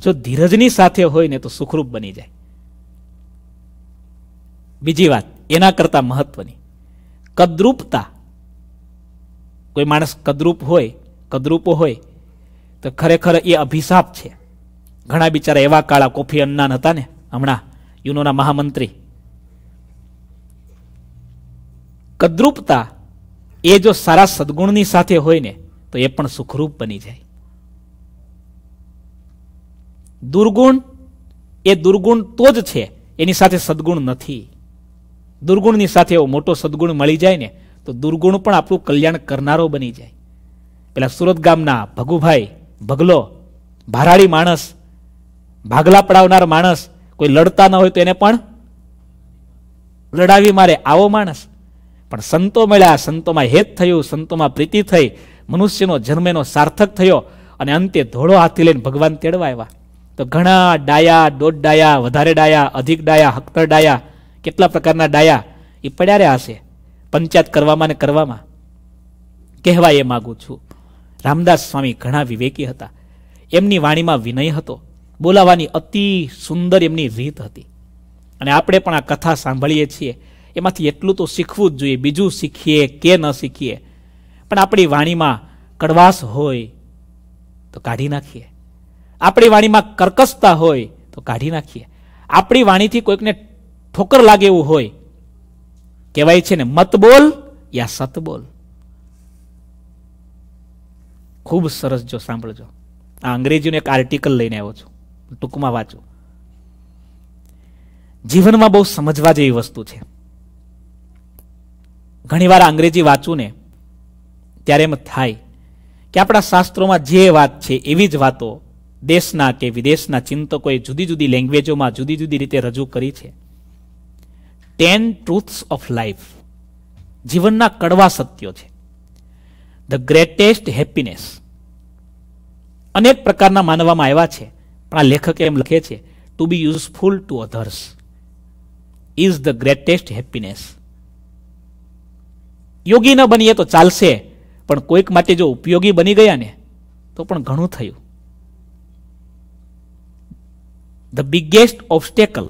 A: જો ધીરજની સાથે હોય ને તો સુખરૂપ બની જાય બીજી વાત એના કરતાં મહત્વની કદરૂપતા કોઈ માણસ કદરૂપ હોય કદરૂપો હોય તો ખરેખર એ અભિશાપ છે ઘણા બિચારા એવા કાળા કોફી અન્નાન હતા ને હમણાં યુનોના મહામંત્રી કદરૂપતા એ જો સારા સદગુણની સાથે હોય ને તો એ પણ સુખરૂપ બની જાય દુર્ગુણ એ દુર્ગુણ તો જ છે એની સાથે સદગુણ નથી દુર્ગુણની સાથે એવો મોટો સદગુણ મળી જાય ને તો દુર્ગુણ પણ આપણું કલ્યાણ કરનારો બની જાય પેલા સુરત ગામના ભગુભાઈ ભગલો ભારાળી માણસ ભાગલા પડાવનાર માણસ કોઈ લડતા ન હોય તો એને પણ લડાવી મારે આવો માણસ પણ સંતો મળ્યા સંતોમાં હેત થયું સંતોમાં પ્રીતિ થઈ મનુષ્યનો જન્મેનો સાર્થક થયો અને અંતે ધોળો હાથી લઈને ભગવાન તેડવા આવ્યા તો ઘણા ડાયા દોઢ ડાયા વધારે ડાયા અધિક ડાયા હક્તર ડાયા કેટલા પ્રકારના ડાયા એ પડ્યા રહ્યા હશે પંચાયત કરવામાં ને કરવામાં કહેવા એ માગું છું રામદાસ સ્વામી ઘણા વિવેકી હતા એમની વાણીમાં વિનય હતો બોલાવાની અતિ સુંદર એમની રીત હતી અને આપણે પણ આ કથા સાંભળીએ છીએ એમાંથી એટલું તો શીખવું જ જોઈએ બીજું શીખીએ કે ન શીખીએ પણ આપણી વાણીમાં કડવાશ હોય તો કાઢી નાખીએ આપણી વાણીમાં કર્કશતા હોય તો કાઢી નાખીએ આપણી વાણીથી કોઈકને ઠોકર લાગે એવું હોય કહેવાય છે ને મત બોલ યા સત બોલ ખૂબ સરસ જો સાંભળજો આ અંગ્રેજીનું એક આર્ટિકલ લઈને આવ્યો છું ટૂંકમાં વાંચું જીવનમાં બહુ સમજવા જેવી વસ્તુ છે ઘણીવાર અંગ્રેજી વાંચું ને ત્યારે એમ થાય કે આપણા શાસ્ત્રોમાં જે વાત છે એવી જ વાતો દેશના કે વિદેશના ચિંતકોએ જુદી જુદી લેંગ્વેજોમાં જુદી જુદી રીતે રજૂ કરી છે ટેન ટ્રુથ્સ ઓફ લાઈફ જીવનના કડવા સત્યો છે ધ ગ્રેટેસ્ટ હેપીનેસ અનેક પ્રકારના માનવામાં આવ્યા છે પણ આ લેખકે એમ લખે છે to be useful to others is the greatest happiness યોગી ન બનીએ તો ચાલશે પણ કોઈક માટે જો ઉપયોગી બની ગયા ને તો પણ ઘણું થયું ધ બિગેસ્ટ ઓબ્સ્ટેકલ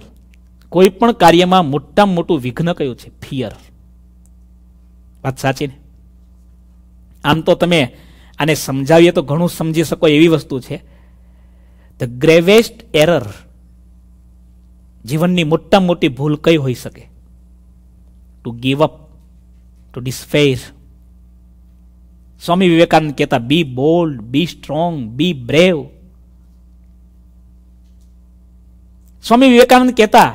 A: કોઈ પણ કાર્યમાં મોટામાં મોટું વિઘ્ન કયું છે ફિયર વાત સાચી ને આમ તો તમે આને સમજાવીએ તો ઘણું સમજી શકો એવી વસ્તુ છે ધ ગ્રેવેસ્ટ એરર જીવનની મોટામાં મોટી ભૂલ કઈ હોઈ શકે to give up to despair Swami Vivekananda કહેતા be bold be strong be brave Swami Vivekananda કહેતા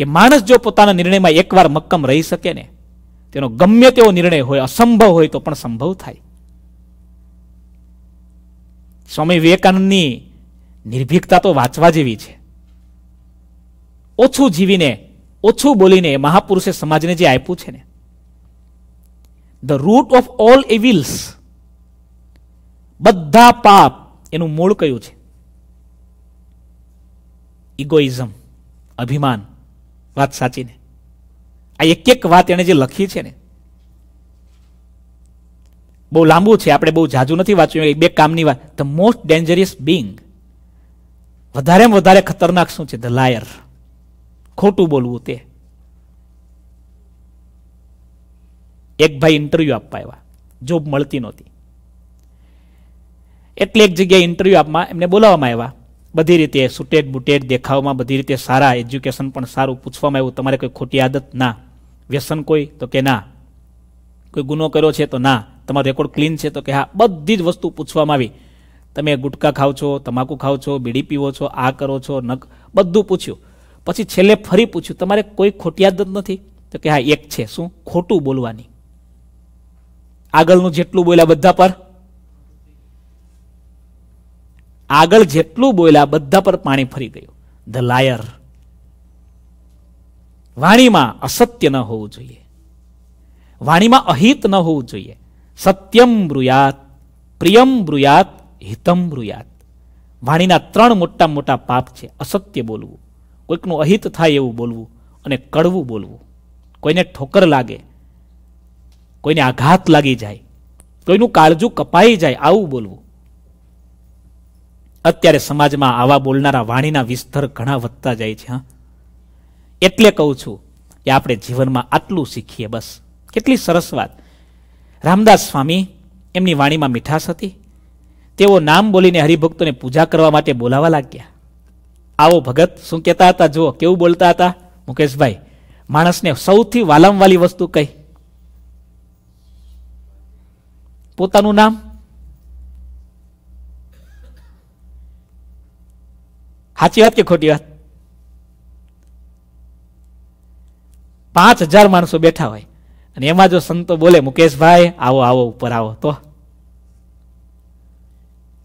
A: કે માણસ જો પોતાના નિર્ણયમાં એકવાર મક્કમ રહી શકે ને તેનો ગમે તેવો નિર્ણય હોય અસંભવ હોય તો પણ સંભવ થાય સ્વામી વિવેકાનંદની નિર્ભીકતા તો વાંચવા જેવી છે ઓછું જીવીને ઓછું બોલીને મહાપુરુષે સમાજને જે આપ્યું છે ને the root of all evils બધા પાપ એનું મૂળ કયું છે ઇગોઇઝમ અભિમાન વાત સાચી ને આ એક એક વાત એણે જે લખી છે ને બહુ લાંબુ છે આપણે બહુ જાજુ નથી વાંચ્યું બે કામની વાત ધ મોસ્ટ ડેન્જરિયસ બિંગ વધારેમાં વધારે ખતરનાક શું છે ધ લાયર ખોટું બોલવું તે એક ભાઈ ઇન્ટરવ્યૂ આપવા આવ્યા જોબ મળતી નહોતી એટલે એક જગ્યાએ ઇન્ટરવ્યૂ આપવા એમને બોલાવવામાં આવ્યા બધી રીતે સુટેડ બુટેડ દેખાવમાં બધી રીતે સારા એજ્યુકેશન પણ સારું પૂછવામાં આવ્યું તમારે કોઈ ખોટી આદત ના વ્યસન કોઈ તો કે ના કોઈ ગુનો કર્યો છે તો ના તમારો રેકોર્ડ ક્લીન છે તો કે હા બધી જ વસ્તુ પૂછવામાં આવી તમે ગુટકા ખાઓ છો તમાકુ ખાઓ છો બીડી પીવો છો આ કરો છો ન બધું પૂછ્યું પછી છેલ્લે ફરી પૂછ્યું તમારે કોઈ ખોટી આદત નથી તો કે હા એક છે શું ખોટું બોલવાની આગળનું જેટલું બોલ્યા બધા પર આગળ જેટલું બોલ્યા બધા પર પાણી ફરી ગયું ધ લાયર વાણીમાં અસત્ય ન હોવું જોઈએ વાણીમાં અહિત ન હોવું જોઈએ સત્યમ બ્રુયાત પ્રિયમ બ્રુયાત હિતમ બ્રુયાત વાણીના ત્રણ મોટા મોટા પાપ છે અસત્ય બોલવું કોઈકનું અહિત થાય એવું બોલવું અને કડવું બોલવું કોઈને ઠોકર લાગે કોઈને આઘાત લાગી જાય કોઈનું કાળજું કપાઈ જાય આવું બોલવું અત્યારે સમાજમાં આવા બોલનારા વાણીના વિસ્તર ઘણા વધતા જાય છે હા એટલે કહું છું કે આપણે જીવનમાં આટલું શીખીએ બસ કેટલી સરસ વાત રામદાસ સ્વામી એમની વાણીમાં મીઠાશ હતી તેઓ નામ બોલીને હરિભક્તોને પૂજા કરવા માટે બોલાવા લાગ્યા આવો ભગત શું કહેતા હતા જુઓ કેવું બોલતા હતા મુકેશભાઈ માણસને સૌથી વાલામવાલી વસ્તુ કઈ પોતાનું નામ સાચી વાત કે ખોટી વાત પાંચ હજાર માણસો બેઠા હોય અને એમાં જો સંતો બોલે મુકેશભાઈ આવો આવો ઉપર આવો તો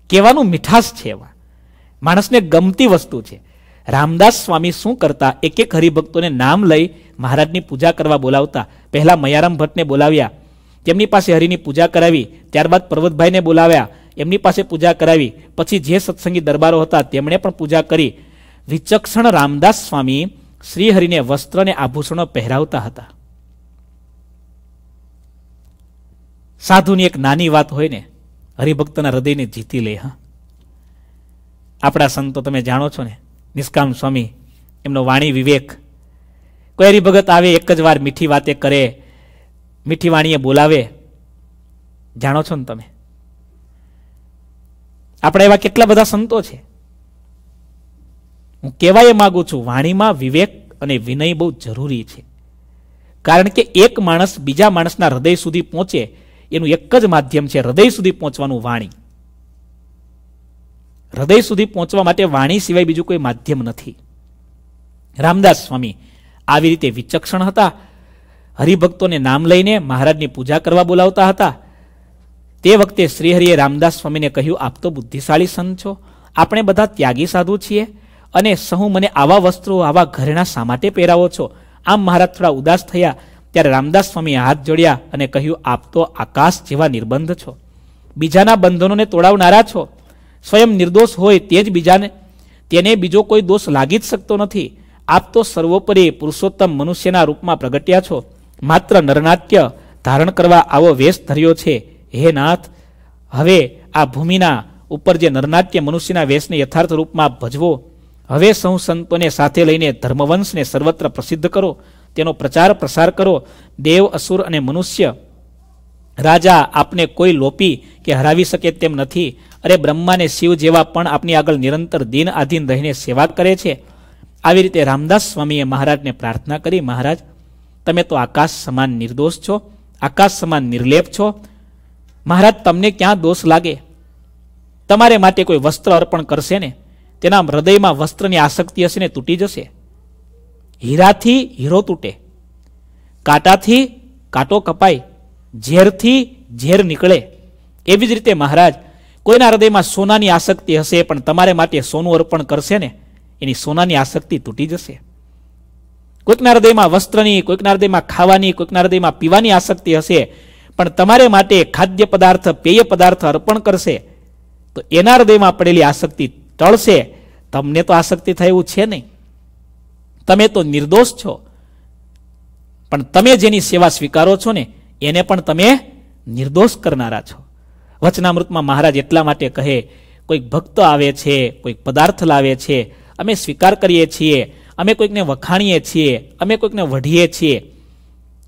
A: કહેવાનું મીઠાશ છે એમાં માણસને ગમતી વસ્તુ છે રામદાસ સ્વામી શું કરતા એક એક હરિભક્તોને નામ લઈ મહારાજની પૂજા કરવા બોલાવતા પહેલા મયારામ ભટ્ટને બોલાવ્યા તેમની પાસે હરિની પૂજા કરાવી ત્યારબાદ પર્વતભાઈને બોલાવ્યા એમની પાસે પૂજા કરાવી પછી જે સત્સંગી દરબારો હતા તેમણે પણ પૂજા કરી વિચક્ષણ રામદાસ સ્વામી શ્રીહરિને વસ્ત્ર અને આભૂષણો પહેરાવતા હતા સાધુની એક નાની વાત હોય ને હરિભક્તના હૃદયને જીતી લે હા આપણા સંતો તમે જાણો છો ને નિષ્કામ સ્વામી એમનો વાણી વિવેક કોઈ હરિભગત આવે એક જ વાર મીઠી વાતે કરે મીઠી વાણીએ બોલાવે જાણો છો ને તમે આપણે એવા કેટલા બધા સંતો છે હું કહેવાય એ માગું છું વાણીમાં વિવેક અને વિનય બહુ જરૂરી છે કારણ કે એક માણસ બીજા માણસના હૃદય સુધી પહોંચે એનું એક જ માધ્યમ છે હૃદય સુધી પહોંચવાનું વાણી હૃદય સુધી પહોંચવા માટે વાણી સિવાય બીજું કોઈ માધ્યમ નથી રામદાસ સ્વામી આવી રીતે વિચક્ષણ હતા હરિભક્તોને નામ લઈને મહારાજની પૂજા કરવા બોલાવતા હતા તે વખતે શ્રીહરિએ રામદાસ સ્વામીને કહ્યું આપ તો બુદ્ધિશાળી સંત છો આપણે બધા ત્યાગી સાધુ છીએ અને સહુ મને આવા વસ્ત્રો આવા ઘરેણા શા માટે પહેરાવો છો આમ મહારાજ થોડા ઉદાસ થયા ત્યારે રામદાસ સ્વામીએ હાથ જોડ્યા અને કહ્યું આપ તો આકાશ જેવા નિર્બંધ છો બીજાના બંધનોને તોડાવનારા છો સ્વયં નિર્દોષ હોય તે જ બીજાને તેને બીજો કોઈ દોષ લાગી જ શકતો નથી આપ તો સર્વોપરી પુરુષોત્તમ મનુષ્યના રૂપમાં પ્રગટ્યા છો માત્ર નરનાટ્ય ધારણ કરવા આવો વેશ ધર્યો છે હે નાથ હવે આ ભૂમિના ઉપર જે નરનાટ્ય મનુષ્યના વેશને યથાર્થ રૂપમાં ભજવો હવે સૌ સંતોને સાથે લઈને ધર્મવંશને સર્વત્ર પ્રસિદ્ધ કરો તેનો પ્રચાર પ્રસાર કરો દેવ અસુર અને મનુષ્ય રાજા આપને કોઈ લોપી કે હરાવી શકે તેમ નથી અરે બ્રહ્માને શિવ જેવા પણ આપની આગળ નિરંતર દિન આધીન રહીને સેવા કરે છે આવી રીતે રામદાસ સ્વામીએ મહારાજને પ્રાર્થના કરી મહારાજ તમે તો આકાશ સમાન નિર્દોષ છો આકાશ સમાન નિર્લેપ છો મહારાજ તમને ક્યાં દોષ લાગે તમારે માટે કોઈ વસ્ત્ર અર્પણ કરશે ને તેના હૃદયમાં વસ્ત્રની આસક્તિ હશે ને તૂટી જશે હીરાથી હીરો તૂટે કાંટાથી કાંટો કપાય ઝેરથી ઝેર નીકળે એવી જ રીતે મહારાજ કોઈના હૃદયમાં સોનાની આસક્તિ હશે પણ તમારે માટે સોનું અર્પણ કરશે ને એની સોનાની આસક્તિ તૂટી જશે કોઈકના હૃદયમાં વસ્ત્રની કોઈકના હૃદયમાં ખાવાની કોઈકના હૃદયમાં પીવાની આસક્તિ હશે પણ તમારે માટે ખાદ્ય પદાર્થ પેય પદાર્થ અર્પણ કરશે તો એના હૃદયમાં પડેલી આસક્તિ ટળશે તમને તો આસક્તિ થાય એવું છે નહીં તમે તો નિર્દોષ છો પણ તમે જેની સેવા સ્વીકારો છો ને એને પણ તમે નિર્દોષ કરનારા છો વચનામૃતમાં મહારાજ એટલા માટે કહે કોઈક ભક્ત આવે છે કોઈક પદાર્થ લાવે છે અમે સ્વીકાર કરીએ છીએ અમે કોઈકને વખાણીએ છીએ અમે કોઈકને વઢીએ છીએ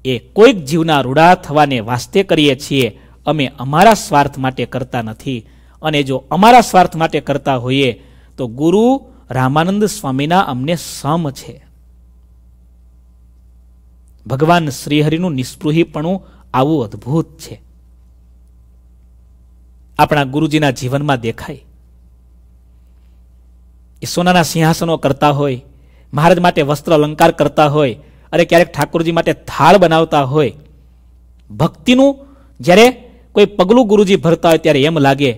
A: એ કોઈક જીવના રૂડા થવાને વાસ્તે કરીએ છીએ અમે અમારા સ્વાર્થ માટે કરતા નથી અને જો અમારા સ્વાર્થ માટે કરતા હોઈએ તો ગુરુ રામાનંદ સ્વામીના અમને સમ છે ભગવાન શ્રીહરિનું નિસ્પૃહીપણું આવું અદ્ભુત છે આપણા ગુરુજીના જીવનમાં દેખાય એ સોનાના સિંહાસનો કરતા હોય મહારાજ માટે વસ્ત્ર અલંકાર કરતા હોય અરે ક્યારેક ઠાકોરજી માટે થાળ બનાવતા હોય ભક્તિનું જ્યારે કોઈ પગલું ગુરુજી ભરતા હોય ત્યારે એમ લાગે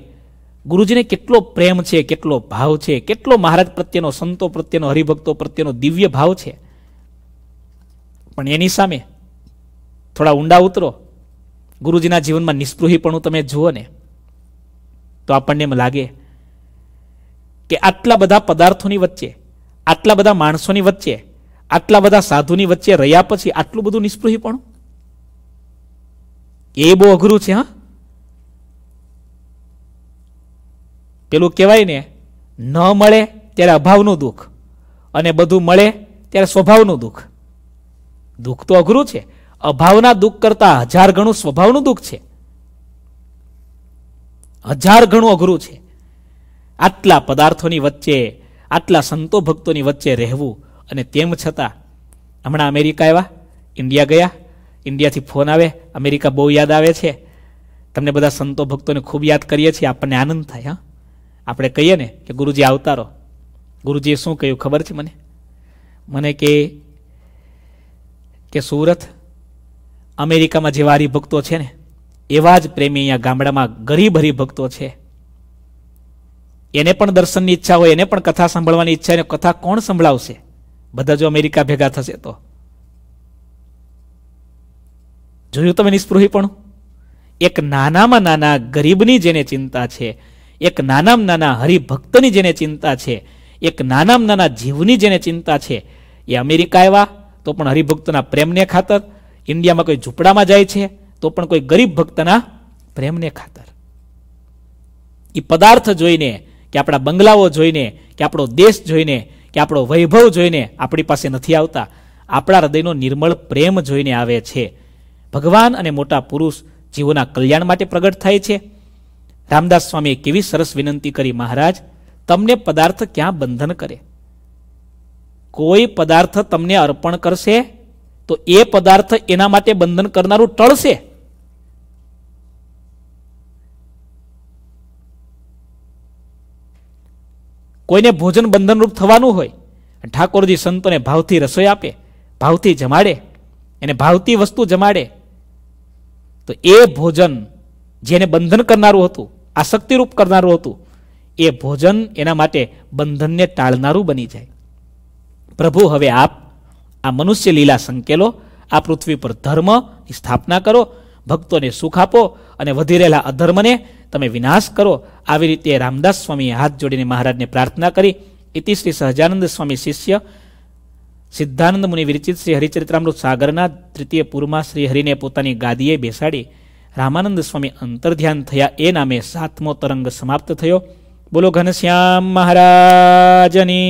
A: ગુરુજીને કેટલો પ્રેમ છે કેટલો ભાવ છે કેટલો મહારાજ પ્રત્યેનો સંતો પ્રત્યેનો હરિભક્તો પ્રત્યેનો દિવ્ય ભાવ છે પણ એની સામે થોડા ઊંડા ઉતરો ગુરુજીના જીવનમાં નિસ્પૃહીપણું તમે જુઓ ને તો આપણને એમ લાગે કે આટલા બધા પદાર્થોની વચ્ચે આટલા બધા માણસોની વચ્ચે આટલા બધા સાધુની વચ્ચે રહ્યા પછી આટલું બધું પણ એ બહુ અઘરું છે હા પેલું કહેવાય ને ન મળે ત્યારે અભાવનું દુઃખ અને બધું મળે ત્યારે સ્વભાવનું દુઃખ દુઃખ તો અઘરું છે અભાવના દુઃખ કરતાં હજાર ગણું સ્વભાવનું દુઃખ છે હજાર ગણું અઘરું છે આટલા પદાર્થોની વચ્ચે આટલા સંતો ભક્તોની વચ્ચે રહેવું અને તેમ છતાં હમણાં અમેરિકા આવ્યા ઇન્ડિયા ગયા ઇન્ડિયાથી ફોન આવે અમેરિકા બહુ યાદ આવે છે તમને બધા સંતો ભક્તોને ખૂબ યાદ કરીએ છીએ આપણને આનંદ થાય હા આપણે કહીએ ને કે ગુરુજી આવતારો ગુરુજીએ શું કહ્યું ખબર છે મને મને કે કે સુરત અમેરિકામાં જેવા હરિભક્તો છે ને એવા જ પ્રેમી અહીંયા ગામડામાં ગરીબ હરિભક્તો છે એને પણ દર્શનની ઈચ્છા હોય એને પણ કથા સાંભળવાની ઈચ્છા હોય કથા કોણ સંભળાવશે બધા જો અમેરિકા ભેગા થશે તો જોયું તમે પણ એક નાનામાં નાના ગરીબની જેને ચિંતા છે એક નાનામાં નાના હરિભક્તની જેને ચિંતા છે એક નાનામાં નાના જીવની જેને ચિંતા છે એ અમેરિકા આવ્યા તો પણ હરિભક્તના પ્રેમને ખાતર ઇન્ડિયામાં કોઈ ઝૂંપડામાં જાય છે તો પણ કોઈ ગરીબ ભક્તના પ્રેમને ખાતર એ પદાર્થ જોઈને કે આપણા બંગલાઓ જોઈને કે આપણો દેશ જોઈને કે આપણો વૈભવ જોઈને આપણી પાસે નથી આવતા આપણા હૃદયનો નિર્મળ પ્રેમ જોઈને આવે છે ભગવાન અને મોટા પુરુષ જીવોના કલ્યાણ માટે પ્રગટ થાય છે રામદાસ સ્વામીએ કેવી સરસ વિનંતી કરી મહારાજ તમને પદાર્થ ક્યાં બંધન કરે કોઈ પદાર્થ તમને અર્પણ કરશે તો એ પદાર્થ એના માટે બંધન કરનારું ટળશે કોઈને ભોજન બંધનરૂપ થવાનું હોય ઠાકોરજી સંતોને ભાવથી રસોઈ આપે ભાવથી જમાડે એને ભાવતી વસ્તુ જમાડે તો એ ભોજન જેને બંધન કરનારું હતું આસક્તિરૂપ કરનારું હતું એ ભોજન એના માટે બંધનને ટાળનારું બની જાય પ્રભુ હવે આપ આ મનુષ્ય લીલા સંકેલો આ પૃથ્વી પર ધર્મ સ્થાપના કરો ભક્તોને સુખ આપો અને વધી રહેલા અધર્મને તમે વિનાશ કરો આવી રીતે રામદાસ સ્વામીએ હાથ જોડીને મહારાજને પ્રાર્થના કરી ઇતિ શ્રી સહજાનંદ સ્વામી શિષ્ય સિદ્ધાનંદ મુનિ વિરચિત શ્રી હરિચરિત્રામૃત સાગરના તૃતીય પૂરમાં શ્રી હરિને પોતાની ગાદીએ બેસાડી રામાનંદ સ્વામી અંતર્ધ્યાન થયા એ નામે સાતમો તરંગ સમાપ્ત થયો બોલો ઘનશ્યામ મહારાજની